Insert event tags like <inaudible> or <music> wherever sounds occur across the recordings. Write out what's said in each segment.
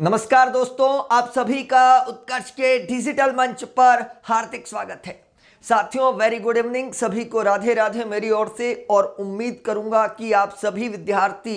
नमस्कार दोस्तों आप सभी का उत्कर्ष के डिजिटल मंच पर हार्दिक स्वागत है साथियों वेरी गुड इवनिंग सभी को राधे राधे मेरी ओर से और उम्मीद करूंगा कि आप सभी विद्यार्थी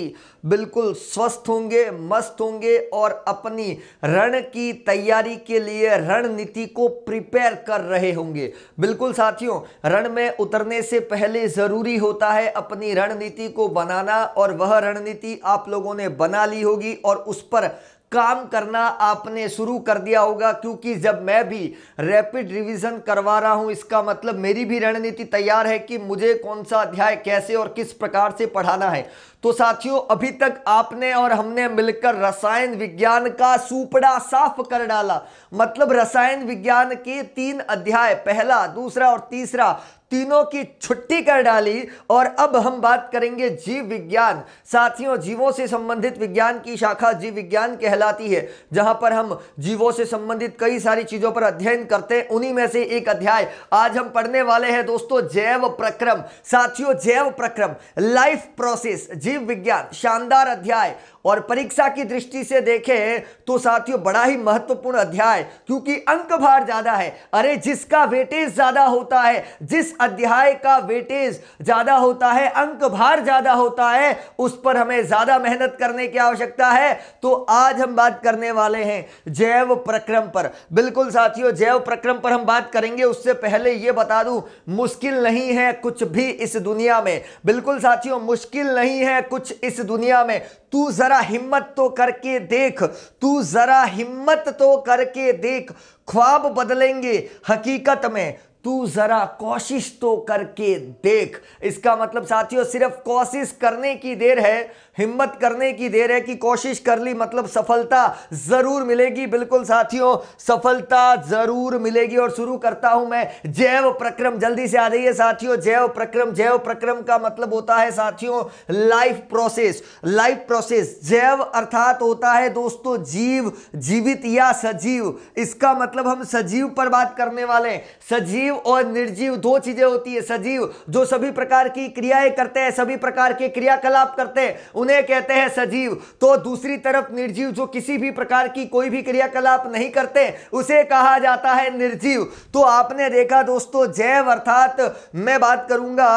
बिल्कुल स्वस्थ होंगे मस्त होंगे और अपनी रण की तैयारी के लिए रणनीति को प्रिपेयर कर रहे होंगे बिल्कुल साथियों रण में उतरने से पहले ज़रूरी होता है अपनी रणनीति को बनाना और वह रणनीति आप लोगों ने बना ली होगी और उस पर काम करना आपने शुरू कर दिया होगा क्योंकि जब मैं भी रैपिड रिवीजन करवा रहा हूं इसका मतलब मेरी भी रणनीति तैयार है कि मुझे कौन सा अध्याय कैसे और किस प्रकार से पढ़ाना है तो साथियों अभी तक आपने और हमने मिलकर रसायन विज्ञान का सुपड़ा साफ कर डाला मतलब रसायन विज्ञान के तीन अध्याय पहला दूसरा और तीसरा तीनों की छुट्टी कर डाली और अब हम बात करेंगे जीव विज्ञान साथियों जीवों से संबंधित विज्ञान की शाखा जीव विज्ञान कहलाती है जहां पर हम जीवों से संबंधित कई सारी चीजों पर अध्ययन करते हैं उन्हीं में से एक अध्याय आज हम पढ़ने वाले हैं दोस्तों जैव प्रक्रम साथियों जैव प्रक्रम लाइफ प्रोसेस जीव विज्ञान शानदार अध्याय और परीक्षा की दृष्टि से देखें तो साथियों बड़ा ही महत्वपूर्ण अध्याय क्योंकि अंक भार ज्यादा है अरे जिसका वेटेज ज्यादा होता है जिस अध्याय का वेटेज ज्यादा होता है अंक भार ज्यादा होता है उस पर हमें ज्यादा मेहनत करने की आवश्यकता है तो आज हम बात करने वाले हैं जैव प्रक्रम पर बिल्कुल साथियों जैव प्रक्रम पर हम बात करेंगे उससे पहले यह बता दू मुश्किल नहीं है कुछ भी इस दुनिया में बिल्कुल साथियों मुश्किल नहीं है कुछ इस दुनिया में तू जरा हिम्मत तो करके देख तू जरा हिम्मत तो करके देख ख्वाब बदलेंगे हकीकत में तू ज़रा कोशिश तो करके देख इसका मतलब साथियों सिर्फ कोशिश करने की देर है हिम्मत करने की देर है कि कोशिश कर ली मतलब सफलता जरूर मिलेगी बिल्कुल साथियों सफलता जरूर मिलेगी और शुरू करता हूं मैं जैव प्रक्रम जल्दी से आ जाइए साथियों जैव प्रक्रम जैव प्रक्रम का मतलब होता है साथियों लाइफ प्रोसेस लाइफ प्रोसेस जैव अर्थात होता है दोस्तों जीव जीवित या सजीव इसका मतलब हम सजीव पर बात करने वाले सजीव और निर्जीव दो चीजें होती है सजीव जो सभी प्रकार की क्रियाएं करते हैं सभी प्रकार के क्रियाकलाप करते हैं उन्हें कहते हैं सजीव तो दूसरी तरफ निर्जीव जो किसी भी प्रकार की कोई भी क्रियाकलाप नहीं करते उसे कहा जाता है निर्जीव तो आपने देखा दोस्तों जैव अर्थात मैं बात करूंगा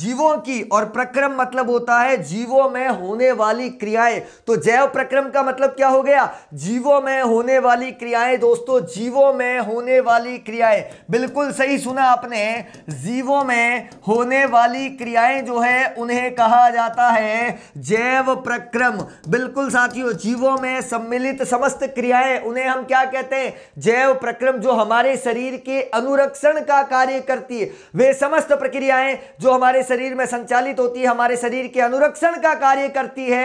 जीवों की और प्रक्रम मतलब होता है जीवों में होने वाली क्रियाएं तो जैव प्रक्रम का मतलब क्या हो गया जीवों में होने वाली क्रियाएं दोस्तों जीवों में होने वाली क्रियाएं बिल्कुल सही सुना आपने जीवों में होने वाली क्रियाएं जो है उन्हें कहा जाता है जैव जैव प्रक्रम बिल्कुल साथियों जीवों में सम्मिलित समस्त क्रियाएं उन्हें हम क्या कहते हैं जैव प्रक्रम जो हमारे शरीर के अनुरक्षण का कार्य करती है वे समस्त प्रक्रियाएं जो हमारे शरीर में संचालित होती है हमारे शरीर के अनुरक्षण का कार्य करती है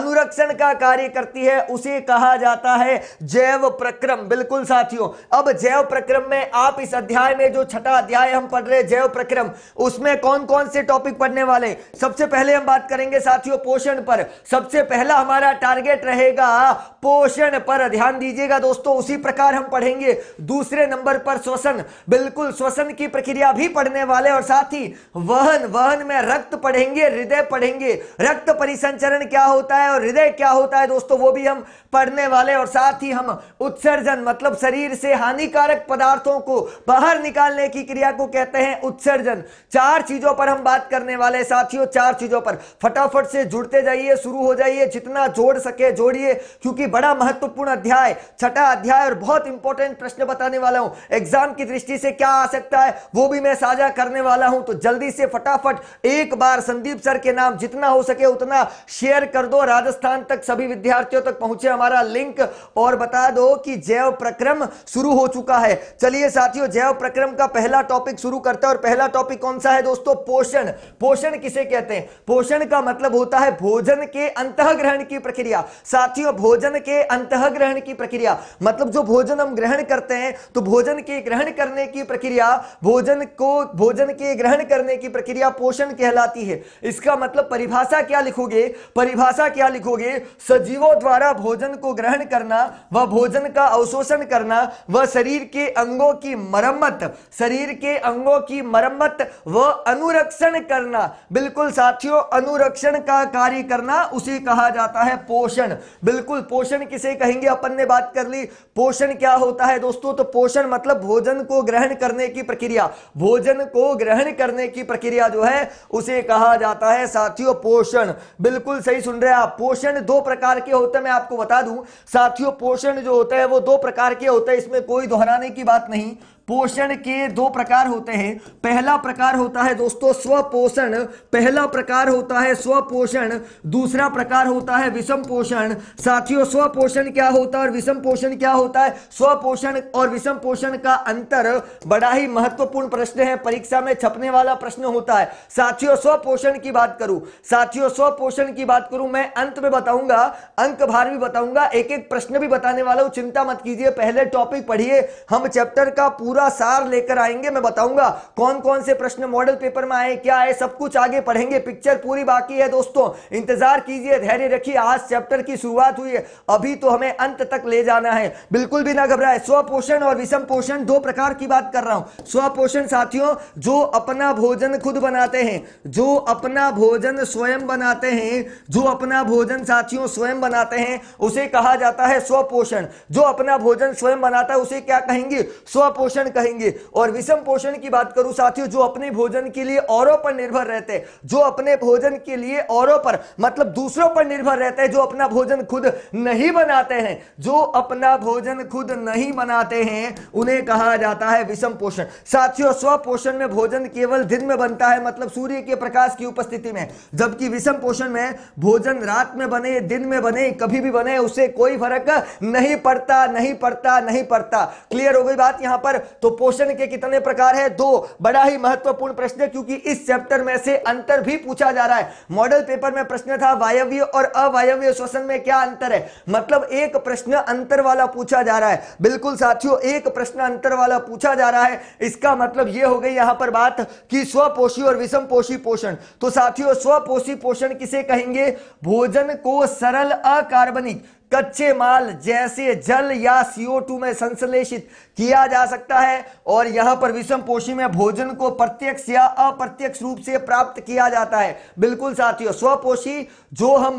अनुरक्षण का कार्य करती है उसे कहा जाता है जैव प्रक्रम बिल्कुल साथियों अब जैव प्रक्रम में आप इस अध्याय में जो छठा अध्याय हम पढ़ रहे जैव प्रक्रम उसमें कौन कौन से टॉपिक पढ़ने वाले सबसे पहले हम बात करेंगे साथियों पोषण पोषण पर सबसे पहला हमारा टारगेट रहेगा पोषण पर ध्यान दीजिएगा दोस्तों उसी प्रकार हम पढ़ेंगे दूसरे नंबर पर श्वसन बिल्कुल श्वसन की प्रक्रिया भी पढ़ने वाले और साथ ही वहन वहन में रक्त पढ़ेंगे हृदय पढ़ेंगे रक्त परिसंचरण क्या होता है और हृदय क्या होता है दोस्तों वो भी हम पढ़ने वाले और साथ ही हम उत्सर्जन मतलब शरीर से हानिकारक पदार्थों को बाहर निकालने की क्रिया को कहते हैं उत्सर्जन चार चीजों पर हम बात करने वाले साथियों चार चीजों पर फटाफट से जुड़ते जाइए शुरू हो जाइए जितना जोड़ सके जोड़िए क्योंकि बड़ा महत्वपूर्ण अध्याय छठा अध्याय और बहुत इंपॉर्टेंट प्रश्न बताने वाला हूं एग्जाम की दृष्टि से क्या आ सकता है वो भी मैं साझा करने वाला हूं तो जल्दी से फटाफट एक बार संदीप सर के नाम जितना हो सके उतना शेयर कर दो राजस्थान तक सभी विद्यार्थियों तक पहुंचे हमारा लिंक और बता दो कि जैव प्रक्रम शुरू हो चुका है चलिए साथियों जैव प्रक्रम का पहला टॉपिक शुरू करता है और पहला टॉपिक कौन सा है दोस्तों पोषण पोषण किसे कहते हैं पोषण का मतलब होता है भोजन भोजन के अंत ग्रहण की प्रक्रिया साथियों भोजन के अंत ग्रहण की प्रक्रिया मतलब जो भोजन हम ग्रहण करते हैं तो भोजन के ग्रहण करने की प्रक्रिया भोजन को भोजन के ग्रहण करने की प्रक्रिया पोषण कहलाती है इसका मतलब परिभाषा क्या लिखोगे परिभाषा क्या लिखोगे सजीवों द्वारा भोजन को ग्रहण करना व भोजन का अवशोषण करना व शरीर के अंगों की मरम्मत शरीर के अंगों की मरम्मत व अनुरक्षण करना बिल्कुल साथियों अनुरक्षण का कार्य करना उसे कहा जाता है पोषण बिल्कुल पोषण किसे कहेंगे अपन ने बात कर ली पोषण क्या होता है दोस्तों तो पोषण मतलब भोजन को ग्रहण करने की प्रक्रिया भोजन को ग्रहण करने की प्रक्रिया जो है उसे कहा जाता है साथियों पोषण बिल्कुल सही सुन रहे हैं आप पोषण दो प्रकार के होते हैं मैं आपको बता दूं साथियों पोषण जो होता है वो दो प्रकार के होते हैं इसमें कोई दोहराने की बात नहीं पोषण के दो प्रकार होते हैं पहला प्रकार होता है दोस्तों स्वपोषण पहला प्रकार होता है स्वपोषण दूसरा प्रकार होता है विषम पोषण साथियों स्वपोषण क्या होता है और विषम पोषण क्या होता है स्वपोषण और विषम पोषण का अंतर बड़ा ही महत्वपूर्ण प्रश्न है परीक्षा में छपने वाला प्रश्न होता है साथियों स्वपोषण की बात करूं साथियों स्वपोषण की बात करूं मैं अंत में बताऊंगा अंक भार भी बताऊंगा एक एक प्रश्न भी बताने वाला हूं चिंता मत कीजिए पहले टॉपिक पढ़िए हम चैप्टर का पूरा पूरा सार लेकर आएंगे मैं बताऊंगा कौन कौन से प्रश्न मॉडल पेपर में आए क्या है सब कुछ आगे पढ़ेंगे पिक्चर पूरी बाकी है दोस्तों इंतजार कीजिए धैर्य रखिए आज चैप्टर की शुरुआत हुई है अभी तो हमें अंत तक ले जाना है बिल्कुल भी ना घबराए स्वपोषण और विषम पोषण दो प्रकार की बात कर रहा हूं स्वपोषण साथियों जो अपना भोजन खुद बनाते हैं जो अपना भोजन स्वयं बनाते हैं जो अपना भोजन साथियों स्वयं बनाते हैं उसे कहा जाता है स्वपोषण जो अपना भोजन स्वयं बनाता है उसे क्या कहेंगे स्वपोषण पोषण कहेंगे और विषम पोषण की बात करूं साथियों जो अपने भोजन के लिए औरों पर निर्भर रहते हैं जो अपने भोजन के लिए औरों पर मतलब दूसरों पर निर्भर रहते हैं जो अपना भोजन खुद नहीं बनाते हैं जो अपना भोजन खुद नहीं बनाते हैं उन्हें कहा जाता है विषम पोषण साथियों स्वपोषण में भोजन केवल दिन में बनता है मतलब सूर्य के प्रकाश की उपस्थिति में जबकि विषम पोषण में भोजन रात में बने दिन में बने कभी भी बने उससे कोई फर्क नहीं पड़ता नहीं पड़ता नहीं पड़ता क्लियर हो गई बात यहां पर तो पोषण के कितने प्रकार है दो बड़ा ही महत्वपूर्ण प्रश्न है क्योंकि इस चैप्टर में से अंतर भी पूछा जा रहा है मॉडल पेपर में प्रश्न था वायव्य और अवायव्य श्वसन में क्या अंतर है मतलब एक प्रश्न अंतर वाला पूछा जा रहा है बिल्कुल साथियों एक प्रश्न अंतर वाला पूछा जा रहा है इसका मतलब यह हो गई यहां पर बात कि स्वपोषी और विषम पोषी पोषण तो साथियों स्वपोषी पोषण किसे कहेंगे भोजन को सरल अकार्बनिक कच्चे माल जैसे जल या सीओ टू में संश्लेषित किया जा सकता है और यहां पर विषम पोषी में भोजन को प्रत्यक्ष या अप्रत्यक्ष रूप से प्राप्त किया जाता है बिल्कुल साथियों स्वपोषी जो हम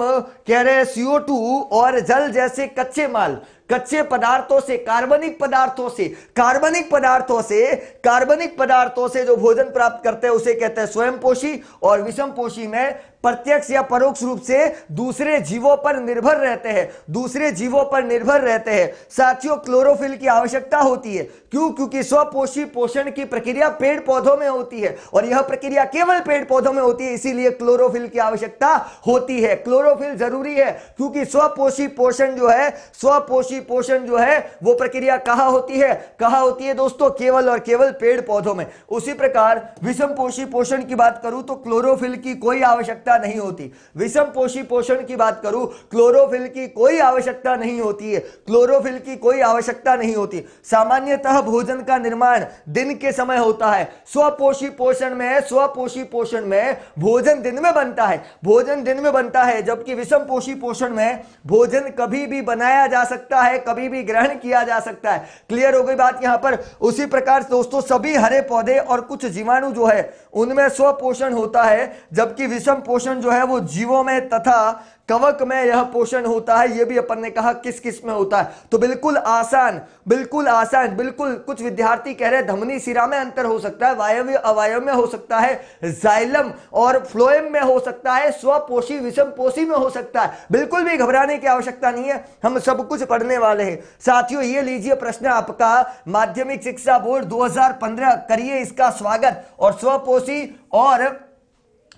कह रहे हैं सीओ टू और जल जैसे कच्चे माल कच्चे पदार्थों से कार्बनिक पदार्थों से कार्बनिक पदार्थों से कार्बनिक पदार्थों से जो भोजन प्राप्त करते हैं उसे कहते हैं स्वयं पोषी और विषम पोषी में प्रत्यक्ष या परोक्ष रूप से दूसरे जीवों पर निर्भर रहते हैं दूसरे जीवों पर निर्भर रहते हैं साथियों क्लोरोफिल की आवश्यकता होती है क्यों क्योंकि स्वपोषी पोषण की प्रक्रिया पेड़ पौधों में होती है और यह प्रक्रिया केवल पेड़ पौधों में होती है इसीलिए क्लोरोफिल की आवश्यकता होती है क्लोरोफिल जरूरी है क्योंकि स्वपोषी पोषण जो है स्वपोषी पोषण जो है वो प्रक्रिया कहा होती है कहा होती है दोस्तों केवल और केवल पेड़ पौधों में उसी प्रकार विषम पोषी पोषण की बात करूं तो क्लोरोफिल की कोई आवश्यकता आवश्यकता नहीं होती विषम पोषी पोषण की बात करूं क्लोरोफिल की कोई आवश्यकता नहीं होती है क्लोरोफिल की कोई आवश्यकता नहीं होती सामान्यतः भोजन का निर्माण दिन के समय होता है स्वपोषी पोषण में स्वपोषी पोषण में भोजन दिन में बनता है भोजन दिन में बनता है जबकि विषम पोषी पोषण में भोजन कभी भी बनाया जा सकता है कभी भी ग्रहण किया जा सकता है क्लियर हो गई बात यहां पर उसी प्रकार दोस्तों सभी हरे पौधे और कुछ जीवाणु जो है उनमें स्वपोषण होता है जबकि विषम पोषण पोषण जो है वो जीवों में तथा कवक में यह पोषण होता है यह भी अपन ने कहा किस किस में होता है तो बिल्कुल आसान बिल्कुल आसान बिल्कुल कुछ विद्यार्थी कह रहे हैं धमनी सिरा में अंतर हो सकता है वायव्य अवायव में हो सकता है जाइलम और फ्लोएम में हो सकता है स्वपोषी विषम पोषी में हो सकता है बिल्कुल भी घबराने की आवश्यकता नहीं है हम सब कुछ पढ़ने वाले हैं साथियों ये लीजिए प्रश्न आपका माध्यमिक शिक्षा बोर्ड दो करिए इसका स्वागत और स्वपोषी और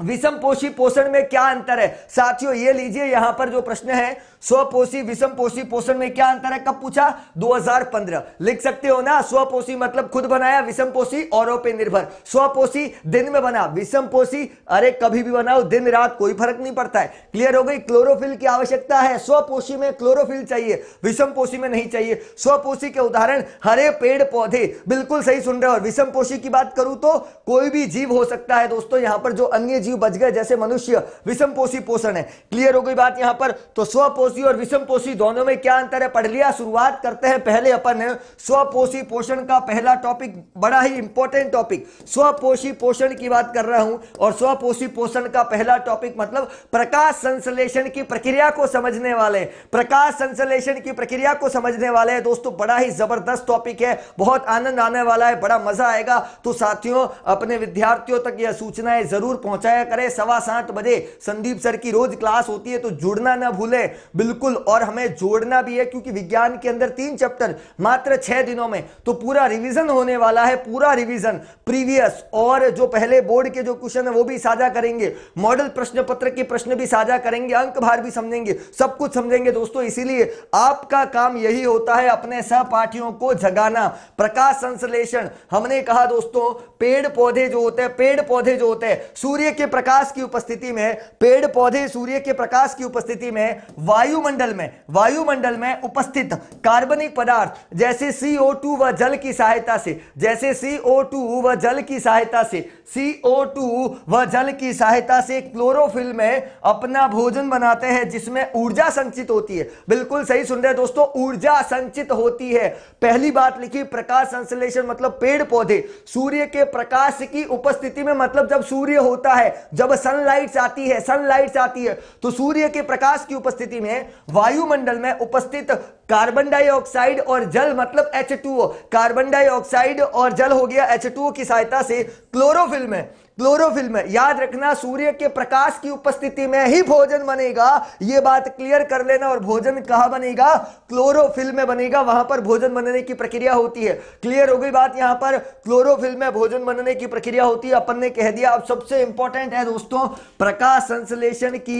विषम पोषी पोषण में क्या अंतर है साथियों ये लीजिए यहां पर जो प्रश्न है स्वपोषी विषम पोषी पोषण में क्या अंतर है कब पूछा 2015 लिख सकते हो ना स्वपोषी मतलब खुद बनाया विषम औरों और निर्भर स्वपोषी दिन में बना विषम पोषी अरे कभी भी बनाओ दिन रात कोई फर्क नहीं पड़ता है क्लियर हो गई क्लोरोफिल की आवश्यकता है स्वपोषी में क्लोरोफिल चाहिए पोषी में नहीं चाहिए स्वपोषी के उदाहरण हरे पेड़ पौधे बिल्कुल सही सुन रहे हो पोषी की बात करूं तो कोई भी जीव हो सकता है दोस्तों यहां पर जो अन्य जीव बच गए जैसे मनुष्य विषम पोषी पोषण है क्लियर हो गई बात यहां पर तो स्वपोषी और विषम पोषी दोनों में क्या अंतर है पढ़ लिया शुरुआत करते हैं पहले अपन स्वपोषी पोषण का पहला टॉपिक बड़ा ही इंपॉर्टेंट टॉपिक स्वपोषी पोषण की बात कर रहा हूं और स्वपोषी पोषण का पहला टॉपिक मतलब प्रकाश संश्लेषण की प्रक्रिया को समझने वाले प्रकाश संश्लेषण की प्रक्रिया को समझने वाले हैं दोस्तों बड़ा ही जबरदस्त टॉपिक है बहुत आनंद आने वाला है बड़ा मजा आएगा तो साथियों अपने विद्यार्थियों तक यह सूचनाएं जरूर पहुंचाए जाया करें सवा सात बजे संदीप सर की रोज क्लास होती है तो जुड़ना ना भूले बिल्कुल और हमें जोड़ना भी है क्योंकि विज्ञान के अंदर तीन चैप्टर मात्र छह दिनों में तो पूरा रिविजन होने वाला है पूरा रिविजन प्रीवियस और जो पहले बोर्ड के जो क्वेश्चन है वो भी साझा करेंगे मॉडल प्रश्न पत्र के प्रश्न भी साझा करेंगे अंक भार भी समझेंगे सब कुछ समझेंगे दोस्तों इसीलिए आपका काम यही होता है अपने सहपाठियों को जगाना प्रकाश संश्लेषण हमने कहा दोस्तों पेड़ पौधे जो होते हैं पेड़ पौधे जो होते हैं सूर्य के प्रकाश की उपस्थिति में पेड़ पौधे सूर्य के प्रकाश की उपस्थिति में वायुमंडल में वायुमंडल में उपस्थित कार्बनिक पदार्थ जैसे CO2 व जल की सहायता से जैसे CO2 व जल की सहायता से CO2 व जल की सहायता से क्लोरोफिल में अपना भोजन बनाते हैं जिसमें ऊर्जा संचित होती है बिल्कुल सही सुन रहे दोस्तों ऊर्जा संचित होती है पहली बात लिखी प्रकाश संश्लेषण मतलब पेड़ पौधे सूर्य के प्रकाश की उपस्थिति में मतलब जब सूर्य होता है जब सनलाइट आती है सनलाइट आती है तो सूर्य के प्रकाश की उपस्थिति में वायुमंडल में उपस्थित कार्बन डाइऑक्साइड और जल मतलब एच कार्बन डाइऑक्साइड और जल हो गया एच की सहायता से क्लोरोफिल में क्लोरोफिल में याद रखना सूर्य के प्रकाश की उपस्थिति में ही भोजन बनेगा यह बात क्लियर कर लेना और भोजन कहा बनेगा क्लोरोफिल में बनेगा वहां पर भोजन बनने की प्रक्रिया होती है क्लियर हो गई बात यहां पर क्लोरोफिल में भोजन बनने की प्रक्रिया होती है अपन ने कह दिया अब सबसे इंपॉर्टेंट है दोस्तों प्रकाश संश्लेषण की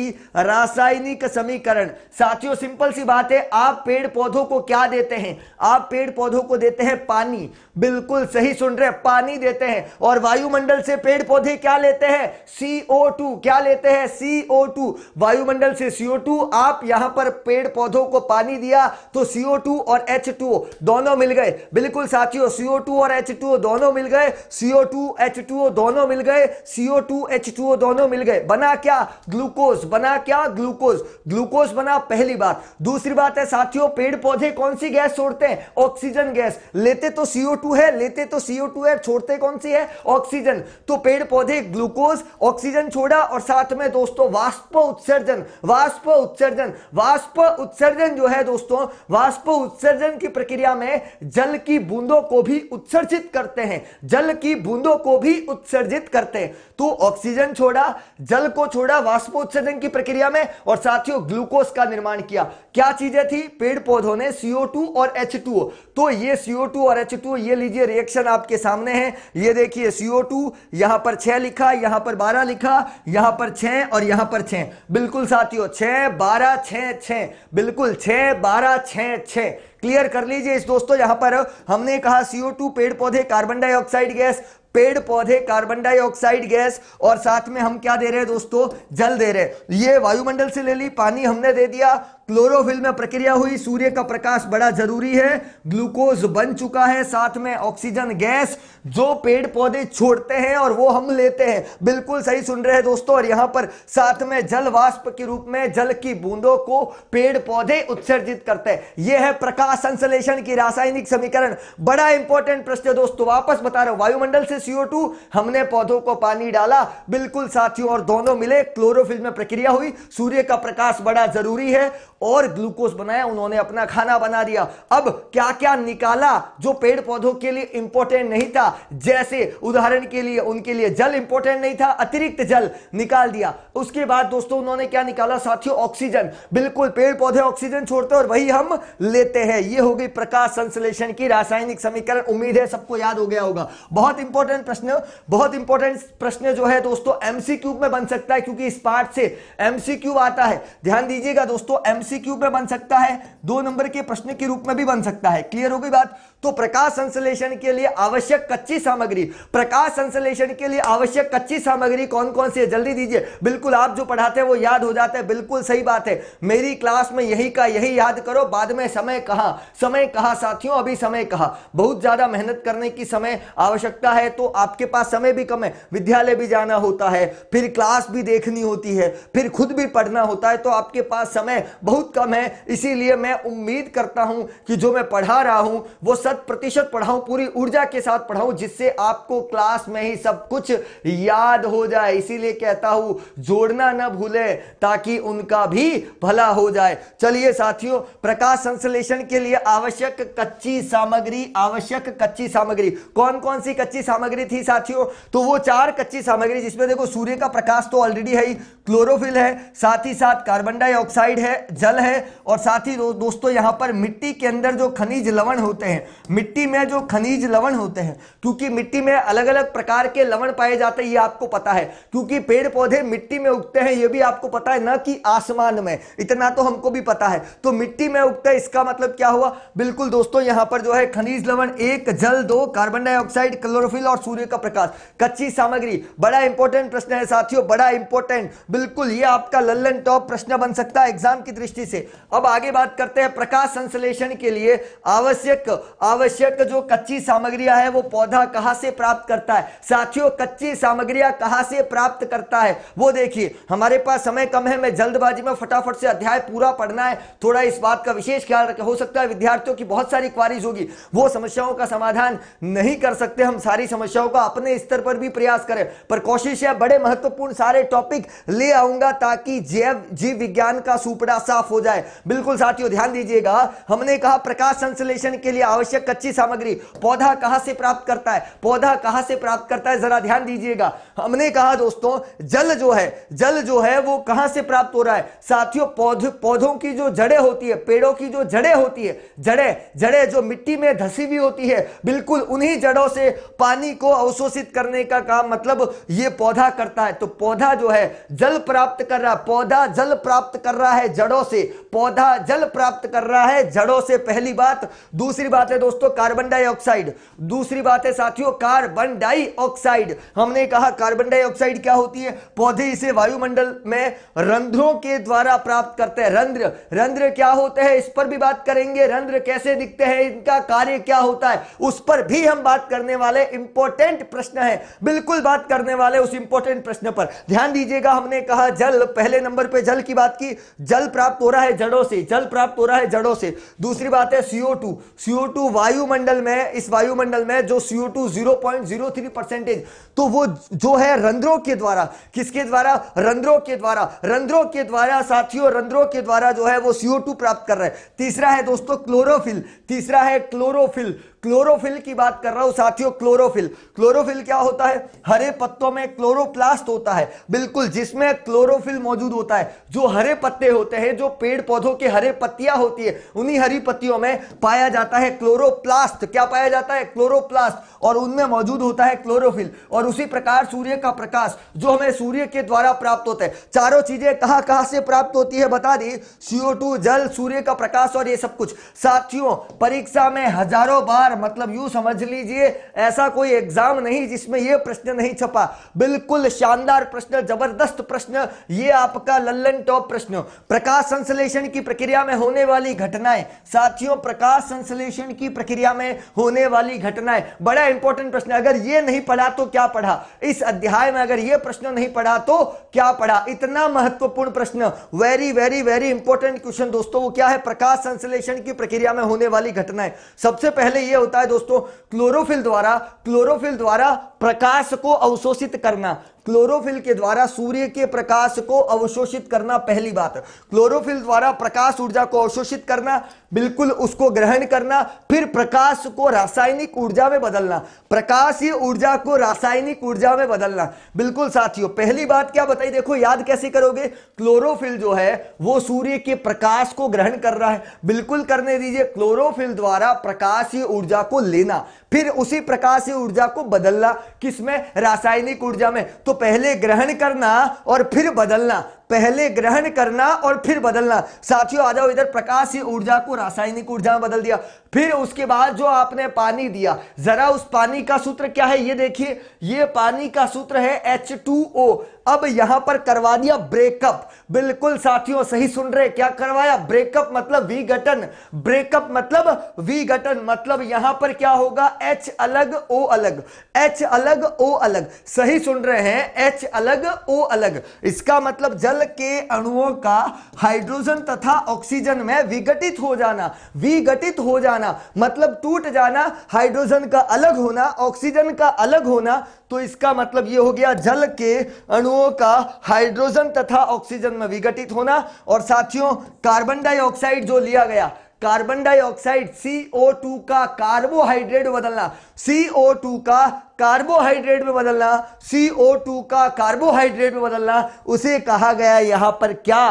रासायनिक समीकरण साथियों सिंपल सी बात है आप पेड़ पौधों को क्या देते हैं आप पेड़ पौधों को देते हैं पानी बिल्कुल सही सुन रहे पानी देते हैं और वायुमंडल से पेड़ पौधे क्या लेते हैं CO2 क्या लेते हैं CO2 वायुमंडल से CO2 आप यहां पर पेड़ पौधों को पानी दिया तो CO2 और H2O दोनों मिल गए बिल्कुल साथियों CO2 और H2O दोनों मिल गए CO2 H2O दोनों मिल गए CO2 H2O दोनों मिल गए बना क्या ग्लूकोज बना क्या ग्लूकोज ग्लूकोज बना पहली बात दूसरी बात है साथियों पेड़ पौधे कौन सी गैस छोड़ते हैं ऑक्सीजन गैस लेते तो CO2 है लेते तो CO2 है छोड़ते कौन सी है ऑक्सीजन तो पेड़ पौधे ग्लूकोज ऑक्सीजन छोड़ा और साथ में दोस्तों वाष्प उत्सर्जन वाष्प उत्सर्जन वाष्प उत्सर्जन जो है दोस्तों वाष्प उत्सर्जन की प्रक्रिया में जल की बूंदों को भी उत्सर्जित करते हैं जल की बूंदों को भी उत्सर्जित करते हैं तो ऑक्सीजन छोड़ा जल को छोड़ा वाष्प उत्सर्जन की प्रक्रिया में और साथियों ग्लूकोज का निर्माण किया क्या चीजें थी पेड़ पौधों ने सीओ और एच तो ये सीओ और एच ये लीजिए रिएक्शन आपके सामने है ये देखिए CO2 यहां पर छह लिखा यहां पर बारह लिखा यहां पर छह और यहां पर छह बिल्कुल साथियों छह बारह छह छह बिल्कुल छह बारह छह छह क्लियर कर लीजिए इस दोस्तों यहां पर हमने कहा सीओ टू पेड़ पौधे कार्बन डाइऑक्साइड गैस पेड़ पौधे कार्बन डाइऑक्साइड गैस और साथ में हम क्या दे रहे हैं दोस्तों जल दे रहे हैं ये वायुमंडल से ले ली पानी हमने दे दिया क्लोरोफिल में प्रक्रिया हुई सूर्य का प्रकाश बड़ा जरूरी है ग्लूकोज बन चुका है साथ में ऑक्सीजन गैस जो पेड़ पौधे छोड़ते हैं और वो हम लेते हैं बिल्कुल सही सुन रहे हैं दोस्तों और यहाँ पर साथ में जल वाष्प के रूप में जल की बूंदों को पेड़ पौधे उत्सर्जित करते हैं यह है प्रकाश संश्लेषण की रासायनिक समीकरण बड़ा इंपॉर्टेंट प्रश्न है दोस्तों वापस बता रहे वायुमंडल से सीओ हमने पौधों को पानी डाला बिल्कुल साथियों और दोनों मिले क्लोरोफिल में प्रक्रिया हुई सूर्य का प्रकाश बड़ा जरूरी है और ग्लूकोज बनाया उन्होंने अपना खाना बना दिया अब क्या क्या निकाला जो पेड़ पौधों के लिए इंपॉर्टेंट नहीं था जैसे उदाहरण के लिए उनके लिए जल इंपॉर्टेंट नहीं था अतिरिक्त जल निकाल दिया उसके बाद दोस्तों उन्होंने क्या निकाला साथियों ऑक्सीजन बिल्कुल पेड़ पौधे ऑक्सीजन छोड़ते और वही हम लेते हैं ये हो गई प्रकाश संश्लेषण की रासायनिक समीकरण उम्मीद है सबको याद हो गया होगा बहुत इंपॉर्टेंट प्रश्न बहुत इंपॉर्टेंट प्रश्न जो है दोस्तों एमसी में बन सकता है क्योंकि इस पार्ट से एमसी आता है ध्यान दीजिएगा दोस्तों एमसी एमसीक्यू में बन सकता है दो नंबर के प्रश्न के रूप में भी बन सकता है क्लियर हो गई बात तो प्रकाश संश्लेषण के लिए आवश्यक कच्ची सामग्री प्रकाश संश्लेषण के लिए आवश्यक कच्ची सामग्री कौन कौन सी है जल्दी दीजिए बिल्कुल आप जो पढ़ाते हैं वो याद हो जाता है बिल्कुल सही बात है मेरी क्लास में यही का यही याद करो बाद में समय कहा समय कहा साथियों अभी समय कहा बहुत ज्यादा मेहनत करने की समय आवश्यकता है तो आपके पास समय भी कम है विद्यालय भी जाना होता है फिर क्लास भी देखनी होती है फिर खुद भी पढ़ना होता है तो आपके पास समय बहुत कम है इसीलिए मैं उम्मीद करता हूं कि जो मैं पढ़ा रहा हूं वो शत प्रतिशत पढ़ाऊं पूरी ऊर्जा के साथ पढ़ाऊं जिससे आपको क्लास में ही सब कुछ याद हो जाए इसीलिए कहता हूं जोड़ना ना भूले ताकि उनका भी भला हो जाए चलिए साथियों प्रकाश संश्लेषण के लिए आवश्यक कच्ची सामग्री आवश्यक कच्ची सामग्री कौन कौन सी कच्ची सामग्री थी साथियों तो वो चार कच्ची सामग्री जिसमें देखो सूर्य का प्रकाश तो ऑलरेडी है ही क्लोरोफिल है साथ ही साथ कार्बन डाइऑक्साइड है जल है और साथ ही दो, दोस्तों यहां पर मिट्टी के अंदर जो खनिज लवण होते हैं मिट्टी में जो खनिज लवण होते हैं क्योंकि मिट्टी में अलग अलग प्रकार के लवण पाए जाते हैं ये आपको पता है क्योंकि पेड़ पौधे मिट्टी में उगते हैं ये भी आपको पता है ना कि आसमान में इतना तो हमको भी पता है तो मिट्टी में उगता है इसका मतलब क्या हुआ बिल्कुल दोस्तों यहां पर जो है खनिज लवण एक जल दो कार्बन डाइऑक्साइड क्लोरोफिल और सूर्य का प्रकाश कच्ची सामग्री बड़ा इंपॉर्टेंट प्रश्न है साथियों बड़ा इंपॉर्टेंट बिल्कुल ये आपका लल्लन टॉप प्रश्न बन सकता है एग्जाम की दृष्टि से अब आगे बात करते हैं प्रकाश संश्लेषण के लिए आवश्यक आव आवश्यक जो कच्ची सामग्रियां है वो पौधा कहा से प्राप्त करता है साथियों कच्ची सामग्रियां कहा से प्राप्त करता है वो देखिए हमारे पास समय कम है मैं जल्दबाजी में फटाफट से अध्याय पूरा पढ़ना है थोड़ा इस बात का विशेष ख्याल रखे हो सकता है विद्यार्थियों की बहुत सारी क्वारीज होगी वो समस्याओं का समाधान नहीं कर सकते हम सारी समस्याओं का अपने स्तर पर भी प्रयास करें पर कोशिश है बड़े महत्वपूर्ण सारे टॉपिक ले आऊंगा ताकि जैव जीव विज्ञान का सुपड़ा साफ हो जाए बिल्कुल साथियों ध्यान दीजिएगा हमने कहा प्रकाश संश्लेषण के लिए आवश्यक कच्ची सामग्री पौधा कहां से प्राप्त करता है पौधा कहां से प्राप्त करता है जरा ध्यान दीजिएगा हमने कहा दोस्तों जल जो है जल जो है वो कहां से प्राप्त हो रहा है साथियों पौध, पौधों की जो जड़े होती है पेड़ों की जो जड़े होती है जड़े जड़े जो मिट्टी में धसी हुई होती है बिल्कुल उन्हीं जड़ों से पानी को अवशोषित करने का काम मतलब ये पौधा करता है तो पौधा जो है जल प्राप्त कर रहा है पौधा जल प्राप्त कर रहा है जड़ों से पौधा जल प्राप्त कर रहा है जड़ों से पहली बात दूसरी बात है दोस्तों दोस्तों कार्बन डाइऑक्साइड दूसरी बात है साथियों कार्बन डाइऑक्साइड हमने कहा कार्बन डाइऑक्साइड क्या होती है पौधे इसे वायुमंडल में रंध्रों के द्वारा प्राप्त करते हैं रंध्र रंध्र क्या होते हैं इस पर भी बात करेंगे रंध्र कैसे दिखते हैं इनका कार्य क्या होता है उस पर भी हम बात करने वाले इंपॉर्टेंट प्रश्न है बिल्कुल बात करने वाले उस इंपॉर्टेंट प्रश्न पर ध्यान दीजिएगा हमने कहा जल पहले नंबर पर जल की बात की जल प्राप्त हो रहा है जड़ों से जल प्राप्त हो रहा है जड़ों से दूसरी बात है सीओ टू सीओ टू वायुमंडल में इस वायुमंडल में जो CO two zero point zero three percentage तो वो जो है रंध्रों के द्वारा किसके द्वारा रंध्रों के द्वारा रंध्रों के द्वारा साथियों रंध्रों के द्वारा जो है वो सीओ टू प्राप्त कर रहे हैं तीसरा है दोस्तों क्लोरोफिल तीसरा है क्लोरोफिल क्लोरोफिल की बात कर रहा हूं साथियों क्लोरोफिल क्लोरोफिल क्या होता है हरे पत्तों में क्लोरोप्लास्ट होता है बिल्कुल जिसमें क्लोरोफिल मौजूद होता है जो हरे पत्ते होते हैं जो पेड़ पौधों के हरे पत्तियां होती है उन्हीं हरी पत्तियों में पाया जाता है क्लोरोप्लास्ट क्या पाया जाता है क्लोरोप्लास्ट और उनमें मौजूद होता है क्लोरोफिल और उसी प्रकार सूर्य का प्रकाश जो हमें सूर्य के द्वारा प्राप्त होता है चारों चीजें कहां कहां से प्राप्त होती है बता दी सीओ जल सूर्य का प्रकाश और ये सब कुछ साथियों परीक्षा में हजारों बार बार मतलब यू समझ लीजिए ऐसा कोई एग्जाम नहीं जिसमें यह प्रश्न नहीं छपा बिल्कुल शानदार प्रश्न जबरदस्त प्रश्न ये आपका लल्लन टॉप प्रश्न प्रकाश संश्लेषण की प्रक्रिया में होने वाली घटनाएं साथियों प्रकाश संश्लेषण की प्रक्रिया में होने वाली घटनाएं बड़ा इंपॉर्टेंट प्रश्न अगर ये नहीं पढ़ा तो क्या पढ़ा इस अध्याय में अगर ये प्रश्न नहीं पढ़ा तो क्या पढ़ा इतना महत्वपूर्ण प्रश्न very very very important question दोस्तों वो क्या है प्रकाश संश्लेषण की प्रक्रिया में होने वाली घटनाएं सबसे पहले ये क्या होता है दोस्तों क्लोरोफिल द्वारा क्लोरोफिल द्वारा प्रकाश को अवशोषित करना क्लोरोफिल के द्वारा सूर्य के प्रकाश को अवशोषित करना पहली बात क्लोरोफिल द्वारा प्रकाश ऊर्जा को अवशोषित करना बिल्कुल उसको ग्रहण करना फिर प्रकाश को रासायनिक ऊर्जा में बदलना प्रकाशीय ऊर्जा को रासायनिक ऊर्जा में बदलना बिल्कुल साथियों पहली बात क्या बताई देखो याद कैसे करोगे क्लोरोफिल जो है वो सूर्य के प्रकाश को ग्रहण कर रहा है बिल्कुल करने दीजिए क्लोरोफिल द्वारा प्रकाश ऊर्जा को लेना फिर उसी प्रकाश ऊर्जा को बदलना किसमें रासायनिक ऊर्जा में तो पहले ग्रहण करना और फिर बदलना पहले ग्रहण करना और फिर बदलना साथियों आ जाओ इधर ही ऊर्जा को रासायनिक ऊर्जा में बदल दिया फिर उसके बाद जो आपने पानी दिया जरा उस पानी का सूत्र क्या है ये देखिए ये पानी का सूत्र है एच टू ओ अब यहां पर करवा दिया ब्रेकअप बिल्कुल साथियों सही सुन रहे क्या करवाया ब्रेकअप मतलब विघटन ब्रेकअप मतलब विघटन मतलब यहां पर क्या होगा एच अलग ओ अलग एच अलग ओ अलग सही सुन रहे हैं एच अलग ओ अलग इसका मतलब जल के अणुओं का हाइड्रोजन तथा ऑक्सीजन में विघटित हो जाना विघटित हो जाना मतलब टूट जाना हाइड्रोजन का अलग होना ऑक्सीजन का अलग होना तो इसका मतलब यह हो गया जल के अणुओं अणुओं का हाइड्रोजन तथा ऑक्सीजन में विघटित होना और साथियों कार्बन डाइऑक्साइड जो लिया गया कार्बन डाइऑक्साइड CO2 का कार्बोहाइड्रेट बदलना CO2 का कार्बोहाइड्रेट में बदलना CO2 का कार्बोहाइड्रेट में बदलना उसे कहा गया यहां पर क्या